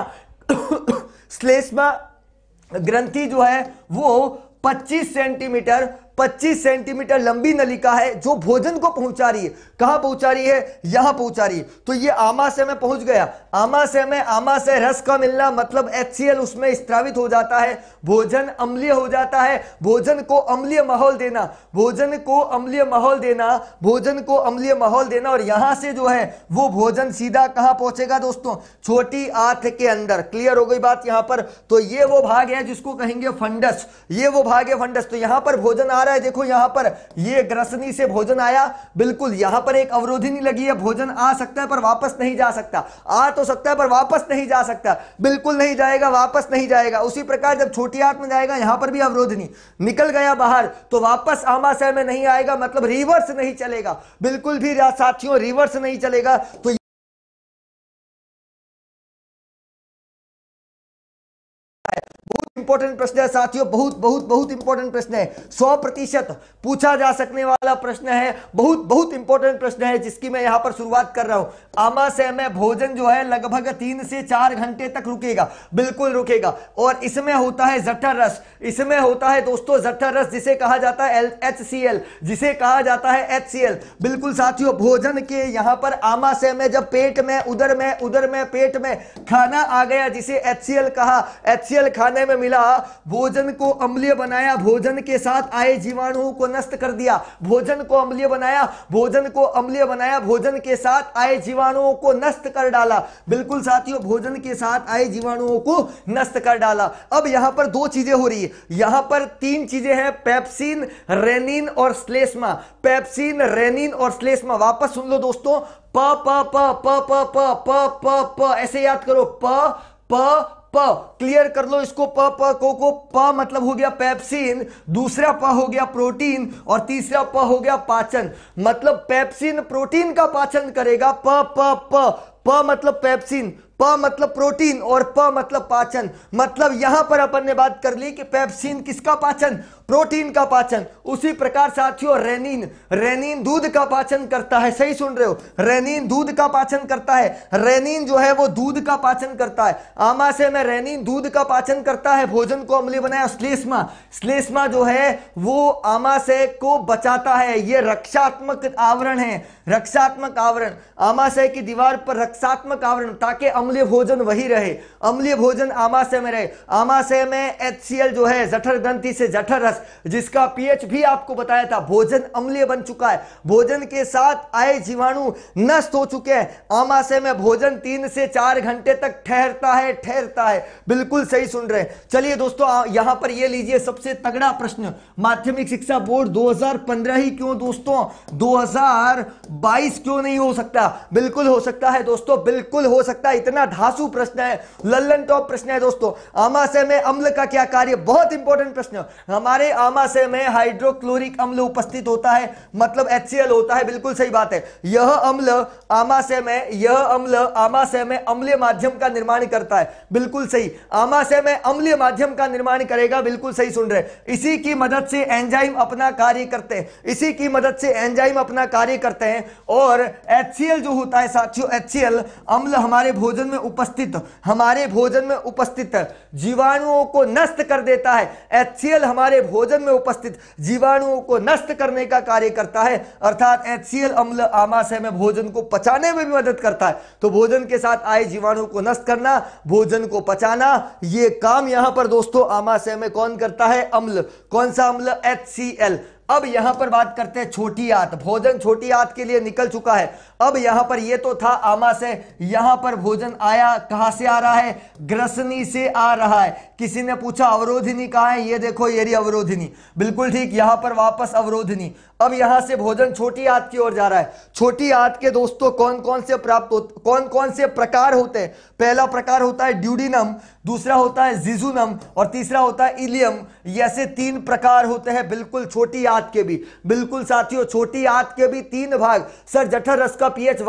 <coughs> श्लेष्मा ग्रंथि जो है वो 25 सेंटीमीटर 25 सेंटीमीटर लंबी नलिका है जो भोजन को पहुंचा रही है कहां पहुंचा रही है यहां पहुंचा रही है तो ये आमाशय में पहुंच गया आमाशय में आमाशय रस का मिलना मतलब एच उसमें स्त्रावित हो जाता है भोजन अम्लीय हो जाता है भोजन को अम्लीय माहौल देना भोजन को अम्लीय माहौल देना भोजन को अम्लीय माहौल देना और यहां से जो है वो भोजन सीधा कहां पहुंचेगा दोस्तों छोटी आंत के अंदर क्लियर हो गई बात यहां पर तो ये वो भाग है जिसको कहेंगे फंडस ये वो भाग है फंडस तो यहां पर भोजन आ रहा है देखो यहां पर ये ग्रसनी से भोजन आया बिल्कुल यहां पर एक अवरोधी नहीं लगी है भोजन आ सकता है पर वापस नहीं जा सकता आ तो सकता है पर वापस नहीं जा सकता बिल्कुल नहीं जाएगा वापस नहीं जाएगा उसी प्रकार जब छोटी हाथ में जाएगा यहां पर भी अवरोधनी निकल गया बाहर तो वापस आमाशय में नहीं आएगा मतलब रिवर्स नहीं चलेगा बिल्कुल भी साथियों रिवर्स नहीं चलेगा तो इंपॉर्टेंट प्रश्न है साथियों बहुत बहुत बहुत इंपॉर्टेंट प्रश्न है सौ प्रतिशत पूछा जा सकने वाला प्रश्न है बहुत बहुत इंपॉर्टेंट प्रश्न है जिसकी मैं यहां पर शुरुआत कर रहा हूं आमाशय में भोजन जो है लगभग तीन से चार घंटे तक रुकेगा बिल्कुल रुकेगा और इसमें होता है जटर रस इसमें होता है दोस्तों जटर रस जिसे कहा जाता है एच जिसे कहा जाता है एच बिल्कुल साथियों भोजन के यहां पर आमाशय में जब पेट में उधर में उधर में पेट में खाना आ गया जिसे एच कहा एच खाने में मिला भोजन को अम्लीय बनाया भोजन के साथ आए जीवाणुओं को नष्ट कर दिया भोजन को अम्लीय बनाया भोजन को अम्लीय बनाया भोजन के साथ आए जीवाणुओं को नष्ट कर डाला बिल्कुल साथियों भोजन के साथ आए जीवाणुओं को नष्ट कर डाला अब यहां पर दो चीजें हो रही है यहां पर तीन चीजें हैं पेप्सिन रेनिन और स्लेस्मा पेप्सिन रेनिन और स्लेस्मा वापस सुन लो दोस्तों प प प प प प प प प ऐसे याद करो प प प क्लियर कर लो इसको प प को को प मतलब हो गया पेप्सिन दूसरा प हो गया प्रोटीन और तीसरा प हो गया पाचन मतलब पेप्सिन प्रोटीन का पाचन करेगा प प प प मतलब पेप्सिन प मतलब प्रोटीन और प मतलब पाचन मतलब यहां पर अपन ने बात कर ली कि पेप्सिन किसका पाचन प्रोटीन का पाचन उसी प्रकार साथियों रेनिन रेनिन दूध का पाचन करता है सही सुन रहे हो रेनिन दूध का पाचन करता है रेनिन जो है वो दूध का पाचन करता है आमाशय में रेनिन दूध का पाचन करता है भोजन को अमली बनाया श्लेष्मा श्लेष्मा जो है वो आमाशय को बचाता है ये रक्षात्मक आवरण है रक्षात्मक आवरण आमाशय की दीवार पर रक्षात्मक आवरण ताकि अम्लीय भोजन वही रहे अम्लीय भोजन आमाशय में रहे आमाशय में एच जो है जठर ग्रंथि से जठर रस जिसका पीएच भी आपको बताया था भोजन अम्लीय बन चुका है भोजन के साथ आए जीवाणु नष्ट हो चुके हैं आमाशय में भोजन तीन से चार घंटे तक ठहरता है ठहरता है बिल्कुल सही सुन रहे चलिए दोस्तों यहां पर यह लीजिए सबसे तगड़ा प्रश्न माध्यमिक शिक्षा बोर्ड दो ही क्यों दोस्तों दो क्यों नहीं हो सकता बिल्कुल हो सकता है दोस्तों बिल्कुल हो सकता है इतना कितना धासु प्रश्न है लल्लन टॉप प्रश्न है दोस्तों आमाशय में अम्ल का क्या कार्य बहुत इंपॉर्टेंट प्रश्न हमारे आमाशय में हाइड्रोक्लोरिक अम्ल उपस्थित होता है मतलब एच होता है बिल्कुल सही बात है यह अम्ल आमाशय में यह अम्ल आमाशय में अम्लीय माध्यम का निर्माण करता है बिल्कुल सही आमाशय में अम्लीय माध्यम का निर्माण करेगा बिल्कुल सही सुन रहे इसी की मदद से एंजाइम अपना कार्य करते हैं इसी की मदद से एंजाइम अपना कार्य करते हैं और एच जो होता है साथियों एच अम्ल हमारे भोजन भोजन में उपस्थित हमारे भोजन में उपस्थित जीवाणुओं को नष्ट कर देता है एच हमारे भोजन में उपस्थित जीवाणुओं को नष्ट करने का कार्य करता है अर्थात एच अम्ल आमाशय में भोजन को पचाने में भी मदद करता है तो भोजन के साथ आए जीवाणुओं को नष्ट करना भोजन को पचाना ये काम यहां पर दोस्तों आमाशय में कौन करता है अम्ल कौन सा अम्ल एच अब यहां पर बात करते हैं छोटी आत भोजन छोटी आत के लिए निकल चुका है अब यहां पर यह तो था आमा से यहां पर भोजन आया कहां से आ रहा है ग्रसनी से आ रहा है किसी ने पूछा अवरोधिनी कहा है ये देखो ये रही अवरोधिनी बिल्कुल ठीक यहां पर वापस अवरोधिनी अब यहां से भोजन छोटी आत की ओर जा रहा है छोटी आत के दोस्तों कौन कौन से प्राप्त कौन कौन से प्रकार होते हैं पहला प्रकार होता है ड्यूडिनम दूसरा होता है जिजुनम और तीसरा होता है इलियम ऐसे तीन प्रकार होते हैं बिल्कुल छोटी आत के भी बिल्कुल साथियों छोटी आत के भी तीन भाग सर जठर रस का पीएच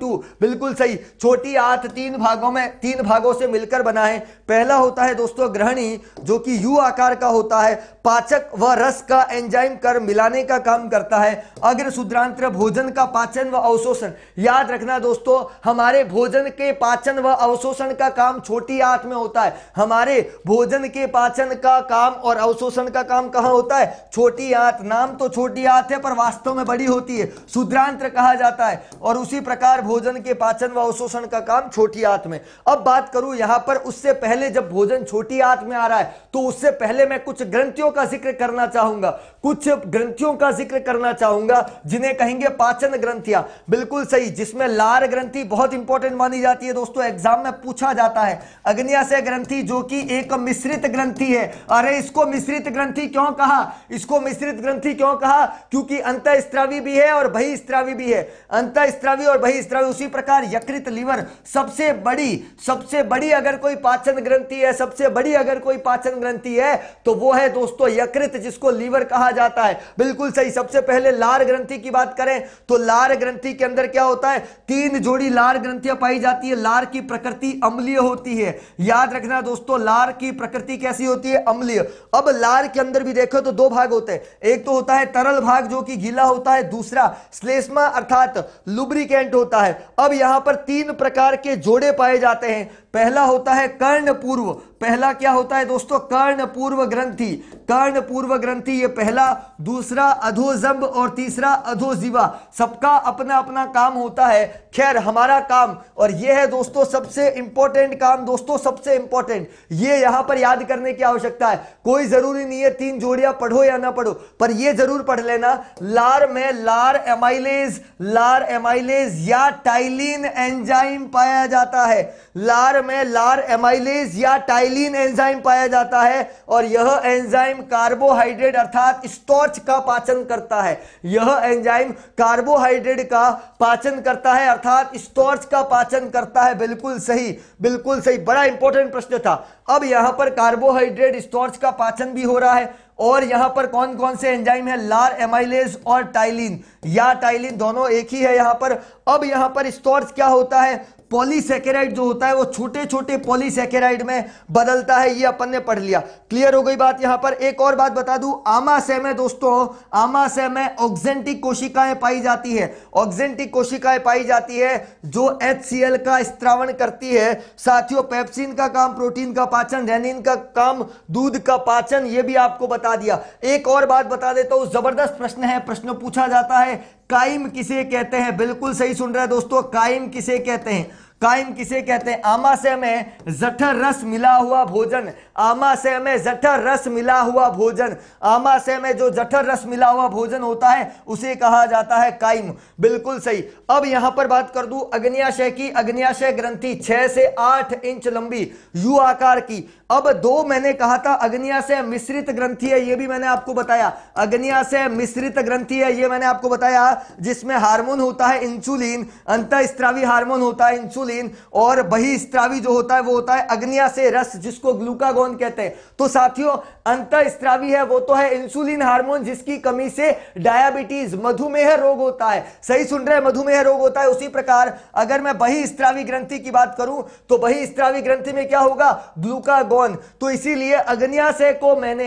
टू बिल्कुल सही छोटी आत तीन भागों में तीन भागों से मिलकर बना है पहला होता है दोस्तों ग्रहणी जो कि यू आकार का होता है पाचक व रस का एंजाइम कर मिलाने का काम करता है अग्र शुद्रांत भोजन का पाचन व अवशोषण याद रखना दोस्तों हमारे भोजन के पाचन व अवशोषण का काम छोटी आंत में होता है हमारे भोजन के पाचन का काम और अवशोषण का काम कहाँ होता है छोटी आंत नाम तो छोटी आंत है पर वास्तव में बड़ी होती है शुद्रांत कहा जाता है और उसी प्रकार भोजन के पाचन व अवशोषण का काम छोटी आंत में अब बात करूं यहां पर उससे पहले जब भोजन छोटी याद में आ रहा है तो उससे पहले मैं कुछ ग्रंथियों का जिक्र करना चाहूंगा कुछ ग्रंथियों का जिक्र करना चाहूंगा जिन्हें कहेंगे पाचन ग्रंथियां बिल्कुल सही जिसमें लार ग्रंथि बहुत इंपॉर्टेंट मानी जाती है दोस्तों एग्जाम में पूछा जाता है अग्नियाशय ग्रंथि जो कि एक मिश्रित ग्रंथि है अरे इसको मिश्रित ग्रंथि क्यों कहा इसको मिश्रित ग्रंथि क्यों कहा क्योंकि अंत स्त्रावी भी है और बही स्त्रावी भी है अंत स्त्रावी और बही स्त्रावी उसी प्रकार यकृत लीवर सबसे बड़ी सबसे बड़ी अगर कोई पाचन ग्रंथि है सबसे बड़ी बड़ी अगर कोई पाचन ग्रंथि है तो वो है दोस्तों यकृत जिसको लीवर कहा जाता है बिल्कुल सही सबसे पहले लार ग्रंथि की बात करें तो लार ग्रंथि के अंदर क्या होता है तीन जोड़ी लार ग्रंथियां पाई जाती है लार की प्रकृति अम्लीय होती है याद रखना दोस्तों लार की प्रकृति कैसी होती है अम्लीय अब लार के अंदर भी देखो तो दो भाग होते हैं एक तो होता है तरल भाग जो कि गीला होता है दूसरा श्लेष्मा अर्थात लुब्रिकेंट होता है अब यहां पर तीन प्रकार के जोड़े पाए जाते हैं पहला होता है कर्ण पूर्व पहला क्या होता है दोस्तों कर्ण पूर्व ग्रंथि कर्ण पूर्व ग्रंथि ये पहला दूसरा अधोजंब और तीसरा अधोजीवा सबका अपना अपना काम होता है खैर हमारा काम और ये है दोस्तों सबसे इंपॉर्टेंट काम दोस्तों सबसे इंपॉर्टेंट ये यहां पर याद करने की आवश्यकता है कोई जरूरी नहीं है तीन जोड़ियां पढ़ो या ना पढ़ो पर यह जरूर पढ़ लेना लार में लार एमाइलेज लार एमाइलेज या टाइलिन एंजाइम पाया जाता है लार में लार एमाइलेज या टाइलिन एंजाइम पाया जाता है और यह एंजाइम कार्बोहाइड्रेट अर्थात स्टॉर्च का पाचन करता है यह एंजाइम कार्बोहाइड्रेट का पाचन करता है अर्थात स्टॉर्च का पाचन करता है बिल्कुल सही बिल्कुल सही बड़ा इंपॉर्टेंट प्रश्न था अब यहां पर कार्बोहाइड्रेट स्टॉर्च का पाचन भी हो रहा है और यहां पर कौन कौन से एंजाइम है लार एमाइलेज और टाइलिन या टाइलिन दोनों एक ही है यहां पर अब यहां पर स्टॉर्च क्या होता है पॉलीसेकेराइड जो होता है वो छोटे छोटे पॉलीसेकेराइड में बदलता है ये अपन ने पढ़ लिया क्लियर हो गई बात यहां पर एक और बात बता दूं आमाशय में दोस्तों आमाशय में ऑक्जेंटिक कोशिकाएं पाई जाती है ऑक्जेंटिक कोशिकाएं पाई जाती है जो एच का स्त्रावण करती है साथियों पेप्सिन का काम प्रोटीन का पाचन रेनिन का काम दूध का पाचन ये भी आपको बता दिया एक और बात बता देता हूं जबरदस्त प्रश्न है प्रश्न पूछा जाता है कायम किसे कहते हैं बिल्कुल सही सुन रहे हैं दोस्तों कायम किसे कहते हैं कायम किसे कहते हैं आमाशय में जठर रस मिला हुआ भोजन आमाशय में जठर रस मिला हुआ भोजन आमाशय में जो जठर रस मिला हुआ भोजन होता है उसे कहा जाता है कायम बिल्कुल सही अब यहां पर बात कर दू अग्नियाशय की अग्नियाशय ग्रंथि छह से आठ इंच लंबी यू आकार की अब दो मैंने कहा था अग्निया से मिश्रित ग्रंथि है ये भी मैंने आपको बताया अग्निया से मिश्रित ग्रंथि है ये मैंने आपको बताया जिसमें हार्मोन होता है इंसुलिन अंत स्त्रावी हार्मोन होता है इंसुलिन और बहिस्त्रावी जो होता है वो होता है अग्निया से रस जिसको ग्लूकागोन कहते हैं तो साथियों अंत स्त्रावी है वो तो है इंसुलिन हार्मोन जिसकी कमी से डायबिटीज मधुमेह रोग होता है सही सुन रहे मधुमेह रोग होता है उसी प्रकार अगर मैं बही स्त्रावी ग्रंथि की बात करूं तो बही स्त्रावी ग्रंथि में क्या होगा ग्लूकागोन तो इसीलिए अग्नियाशय को मैंने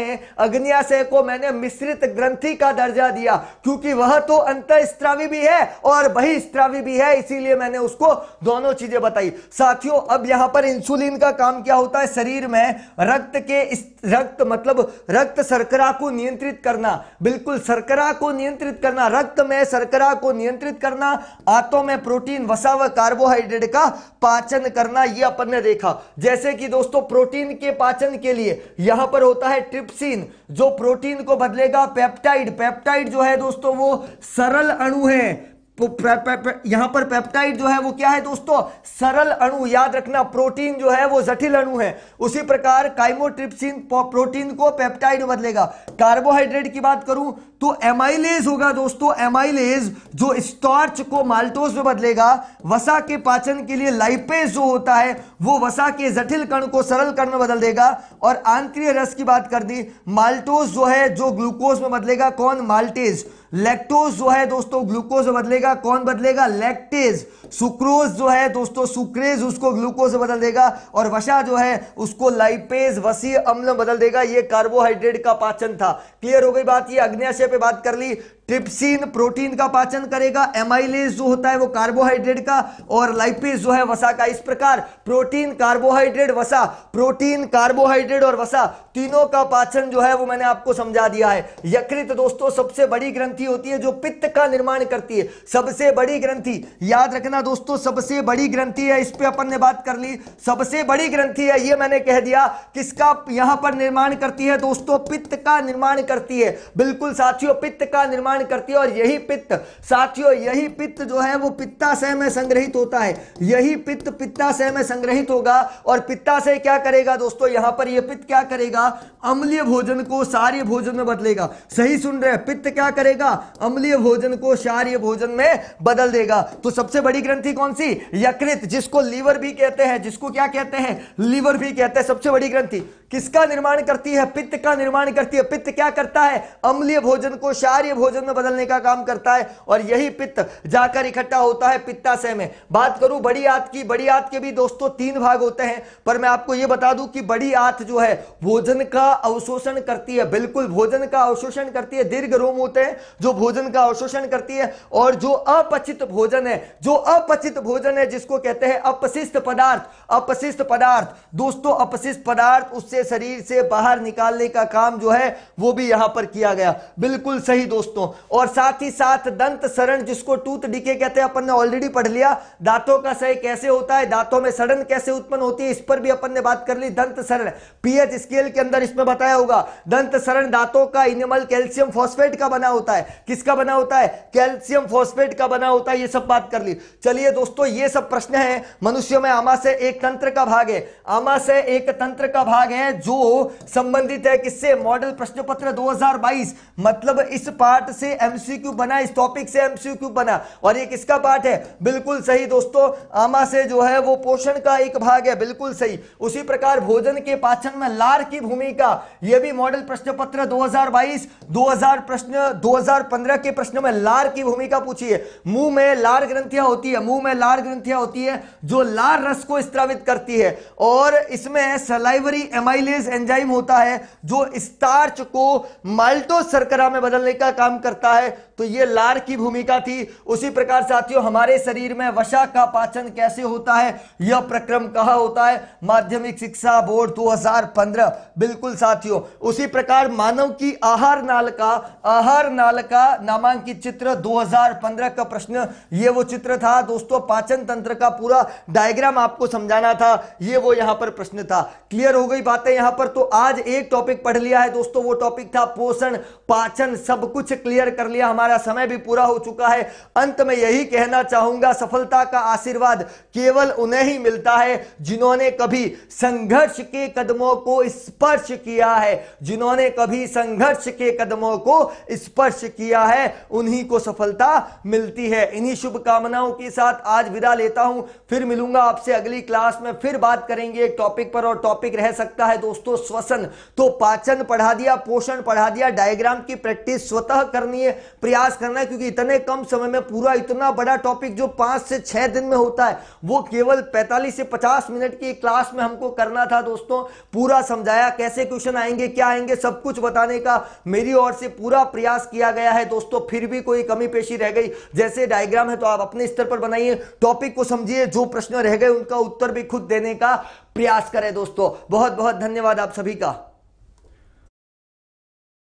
अग्नियाशय को मैंने मिश्रित ग्रंथि का दर्जा दिया क्योंकि वह तो अंत स्त्रावी भी है और बही स्त्रावी भी है इसीलिए मैंने उसको दोनों चीजें बताई साथियों अब यहां पर इंसुलिन का काम क्या होता है शरीर में रक्त के रक्त मतलब मतलब रक्त सरकरा को नियंत्रित करना बिल्कुल सरकरा को नियंत्रित करना रक्त में सरकरा को नियंत्रित करना आंतों में प्रोटीन वसा व कार्बोहाइड्रेट का पाचन करना यह अपन ने देखा जैसे कि दोस्तों प्रोटीन के पाचन के लिए यहां पर होता है ट्रिप्सिन जो प्रोटीन को बदलेगा पेप्टाइड पेप्टाइड जो है दोस्तों वो सरल अणु है यहां पर पेप्टाइड जो है वो क्या है दोस्तों सरल अणु याद रखना प्रोटीन जो है वो जटिल अणु है उसी प्रकार काइमोट्रिप्सिन प्रोटीन को पेप्टाइड बदलेगा कार्बोहाइड्रेट की बात करूं तो एमाइलेज होगा दोस्तों एमाइलेज जो स्टार्च को माल्टोज में बदलेगा वसा के पाचन के लिए लाइपेज जो होता है वो वसा के जटिल कण को सरल कण में बदल देगा और आंतरिय रस की बात कर दी माल्टोज जो है जो ग्लूकोज में बदलेगा कौन माल्टेज लैक्टोज जो है दोस्तों ग्लूकोज में बदलेगा कौन बदलेगा लैक्टेज सुक्रोज जो है दोस्तों सुक्रेज उसको ग्लूकोज में बदल देगा और वसा जो है उसको लाइपेज वसी अम्ल में बदल देगा ये कार्बोहाइड्रेट का पाचन था क्लियर हो गई बात ये अग्नियाशय पे बात कर ली ट्रिप्सिन प्रोटीन का पाचन करेगा एमाइलेज जो होता है वो कार्बोहाइड्रेट का और लाइपेज जो है वसा का इस प्रकार प्रोटीन कार्बोहाइड्रेट वसा प्रोटीन कार्बोहाइड्रेट और वसा तीनों का पाचन जो है वो मैंने आपको समझा दिया है यकृत दोस्तों सबसे बड़ी ग्रंथि होती है जो पित्त का निर्माण करती है सबसे बड़ी ग्रंथि याद रखना दोस्तों सबसे बड़ी ग्रंथि है इस पर अपन ने बात कर ली सबसे बड़ी ग्रंथि है ये मैंने कह दिया किसका यहां पर निर्माण करती है दोस्तों पित्त का निर्माण करती है बिल्कुल साथियों पित्त का निर्माण निर्माण करती है और यही पित्त साथियों यही पित्त जो है वो पित्ताशय में संग्रहित होता है यही पित्त पित्ताशय में संग्रहित होगा और पित्ताशय क्या करेगा दोस्तों यहां पर यह पित्त क्या करेगा अम्लीय भोजन को सार्य भोजन में बदलेगा सही सुन रहे हैं पित्त क्या करेगा अम्लीय भोजन को सार्य भोजन में बदल देगा तो सबसे बड़ी ग्रंथि कौन सी यकृत जिसको लीवर भी कहते हैं जिसको क्या कहते हैं लीवर भी कहते हैं सबसे बड़ी ग्रंथि किसका निर्माण करती है पित्त का निर्माण करती है पित्त क्या करता है अम्लीय भोजन को क्षारीय भोजन में बदलने का काम करता है और यही पित्त जाकर इकट्ठा होता है पित्ताशय में बात करूं बड़ी आत की बड़ी आत के भी दोस्तों तीन भाग होते हैं पर मैं आपको यह बता दूं कि बड़ी आत जो है भोजन का अवशोषण करती है बिल्कुल भोजन का अवशोषण करती है दीर्घ रोम होते हैं जो भोजन का अवशोषण करती है और जो अपचित भोजन है जो अपचित भोजन है जिसको कहते हैं अपशिष्ट पदार्थ अपशिष्ट पदार्थ दोस्तों अपशिष्ट पदार्थ उससे से शरीर से बाहर निकालने का काम जो है वो भी यहां पर किया गया बिल्कुल सही दोस्तों और साथ ही साथ दंत सरण जिसको टूथ डीके कहते हैं अपन ने ऑलरेडी पढ़ लिया दांतों का सही कैसे होता है दांतों में सड़न कैसे उत्पन्न होती है इस पर भी अपन ने बात कर ली दंत सरण पीएच स्केल के अंदर इसमें बताया होगा दंत सरण दांतों का इनिमल कैल्शियम फॉस्फेट का बना होता है किसका बना होता है कैल्शियम फॉस्फेट का बना होता है ये सब बात कर ली चलिए दोस्तों ये सब प्रश्न है मनुष्य में आमा से एक तंत्र का भाग है आमा से एक तंत्र का भाग है है जो संबंधित है किससे मॉडल प्रश्न पत्र 2022 मतलब इस पार्ट से एमसीक्यू बना इस टॉपिक से एमसीक्यू बना और ये किसका पार्ट है बिल्कुल सही दोस्तों आमा से जो है वो पोषण का एक भाग है बिल्कुल सही उसी प्रकार भोजन के पाचन में लार की भूमिका ये भी मॉडल प्रश्न पत्र दो हजार प्रश्न दो के प्रश्न में लार की भूमिका पूछी है मुंह में लार ग्रंथियां होती है मुंह में लार ग्रंथियां होती है जो लार रस को स्त्रावित करती है और इसमें सलाइवरी एमाइ एमाइलेज एंजाइम होता है जो स्टार्च को माल्टो सरकरा में बदलने का काम करता है तो ये लार की भूमिका थी उसी प्रकार साथियों हमारे शरीर में वशा का पाचन कैसे होता है यह प्रक्रम कहा होता है माध्यमिक शिक्षा बोर्ड 2015 बिल्कुल साथियों उसी प्रकार मानव की आहार नाल का आहार नाल का नामांकित चित्र 2015 का प्रश्न ये वो चित्र था दोस्तों पाचन तंत्र का पूरा डायग्राम आपको समझाना था ये वो यहां पर प्रश्न था क्लियर हो गई बातें है यहां पर तो आज एक टॉपिक पढ़ लिया है दोस्तों वो टॉपिक था पोषण पाचन सब कुछ क्लियर कर लिया हमारा समय भी पूरा हो चुका है अंत में यही कहना चाहूंगा सफलता का आशीर्वाद केवल उन्हें ही मिलता है जिन्होंने कभी संघर्ष के कदमों को स्पर्श किया है जिन्होंने कभी संघर्ष के कदमों को स्पर्श किया है उन्हीं को सफलता मिलती है इन्हीं शुभकामनाओं के साथ आज विदा लेता हूं फिर मिलूंगा आपसे अगली क्लास में फिर बात करेंगे एक टॉपिक पर और टॉपिक रह सकता है दोस्तों श्वसन तो पाचन पढ़ा दिया पोषण पढ़ा दिया डायग्राम की प्रैक्टिस स्वतः करनी है प्रयास करना है क्योंकि इतने कम समय में पूरा इतना बड़ा टॉपिक जो पांच से छह दिन में होता है वो केवल पैंतालीस से पचास मिनट की क्लास में हमको करना था दोस्तों पूरा समझाया कैसे क्वेश्चन आएंगे क्या आएंगे सब कुछ बताने का मेरी ओर से पूरा प्रयास किया गया है दोस्तों फिर भी कोई कमी पेशी रह गई जैसे डायग्राम है तो आप अपने स्तर पर बनाइए टॉपिक को समझिए जो प्रश्न रह गए उनका उत्तर भी खुद देने का प्रयास करें दोस्तों बहुत बहुत धन्यवाद आप सभी का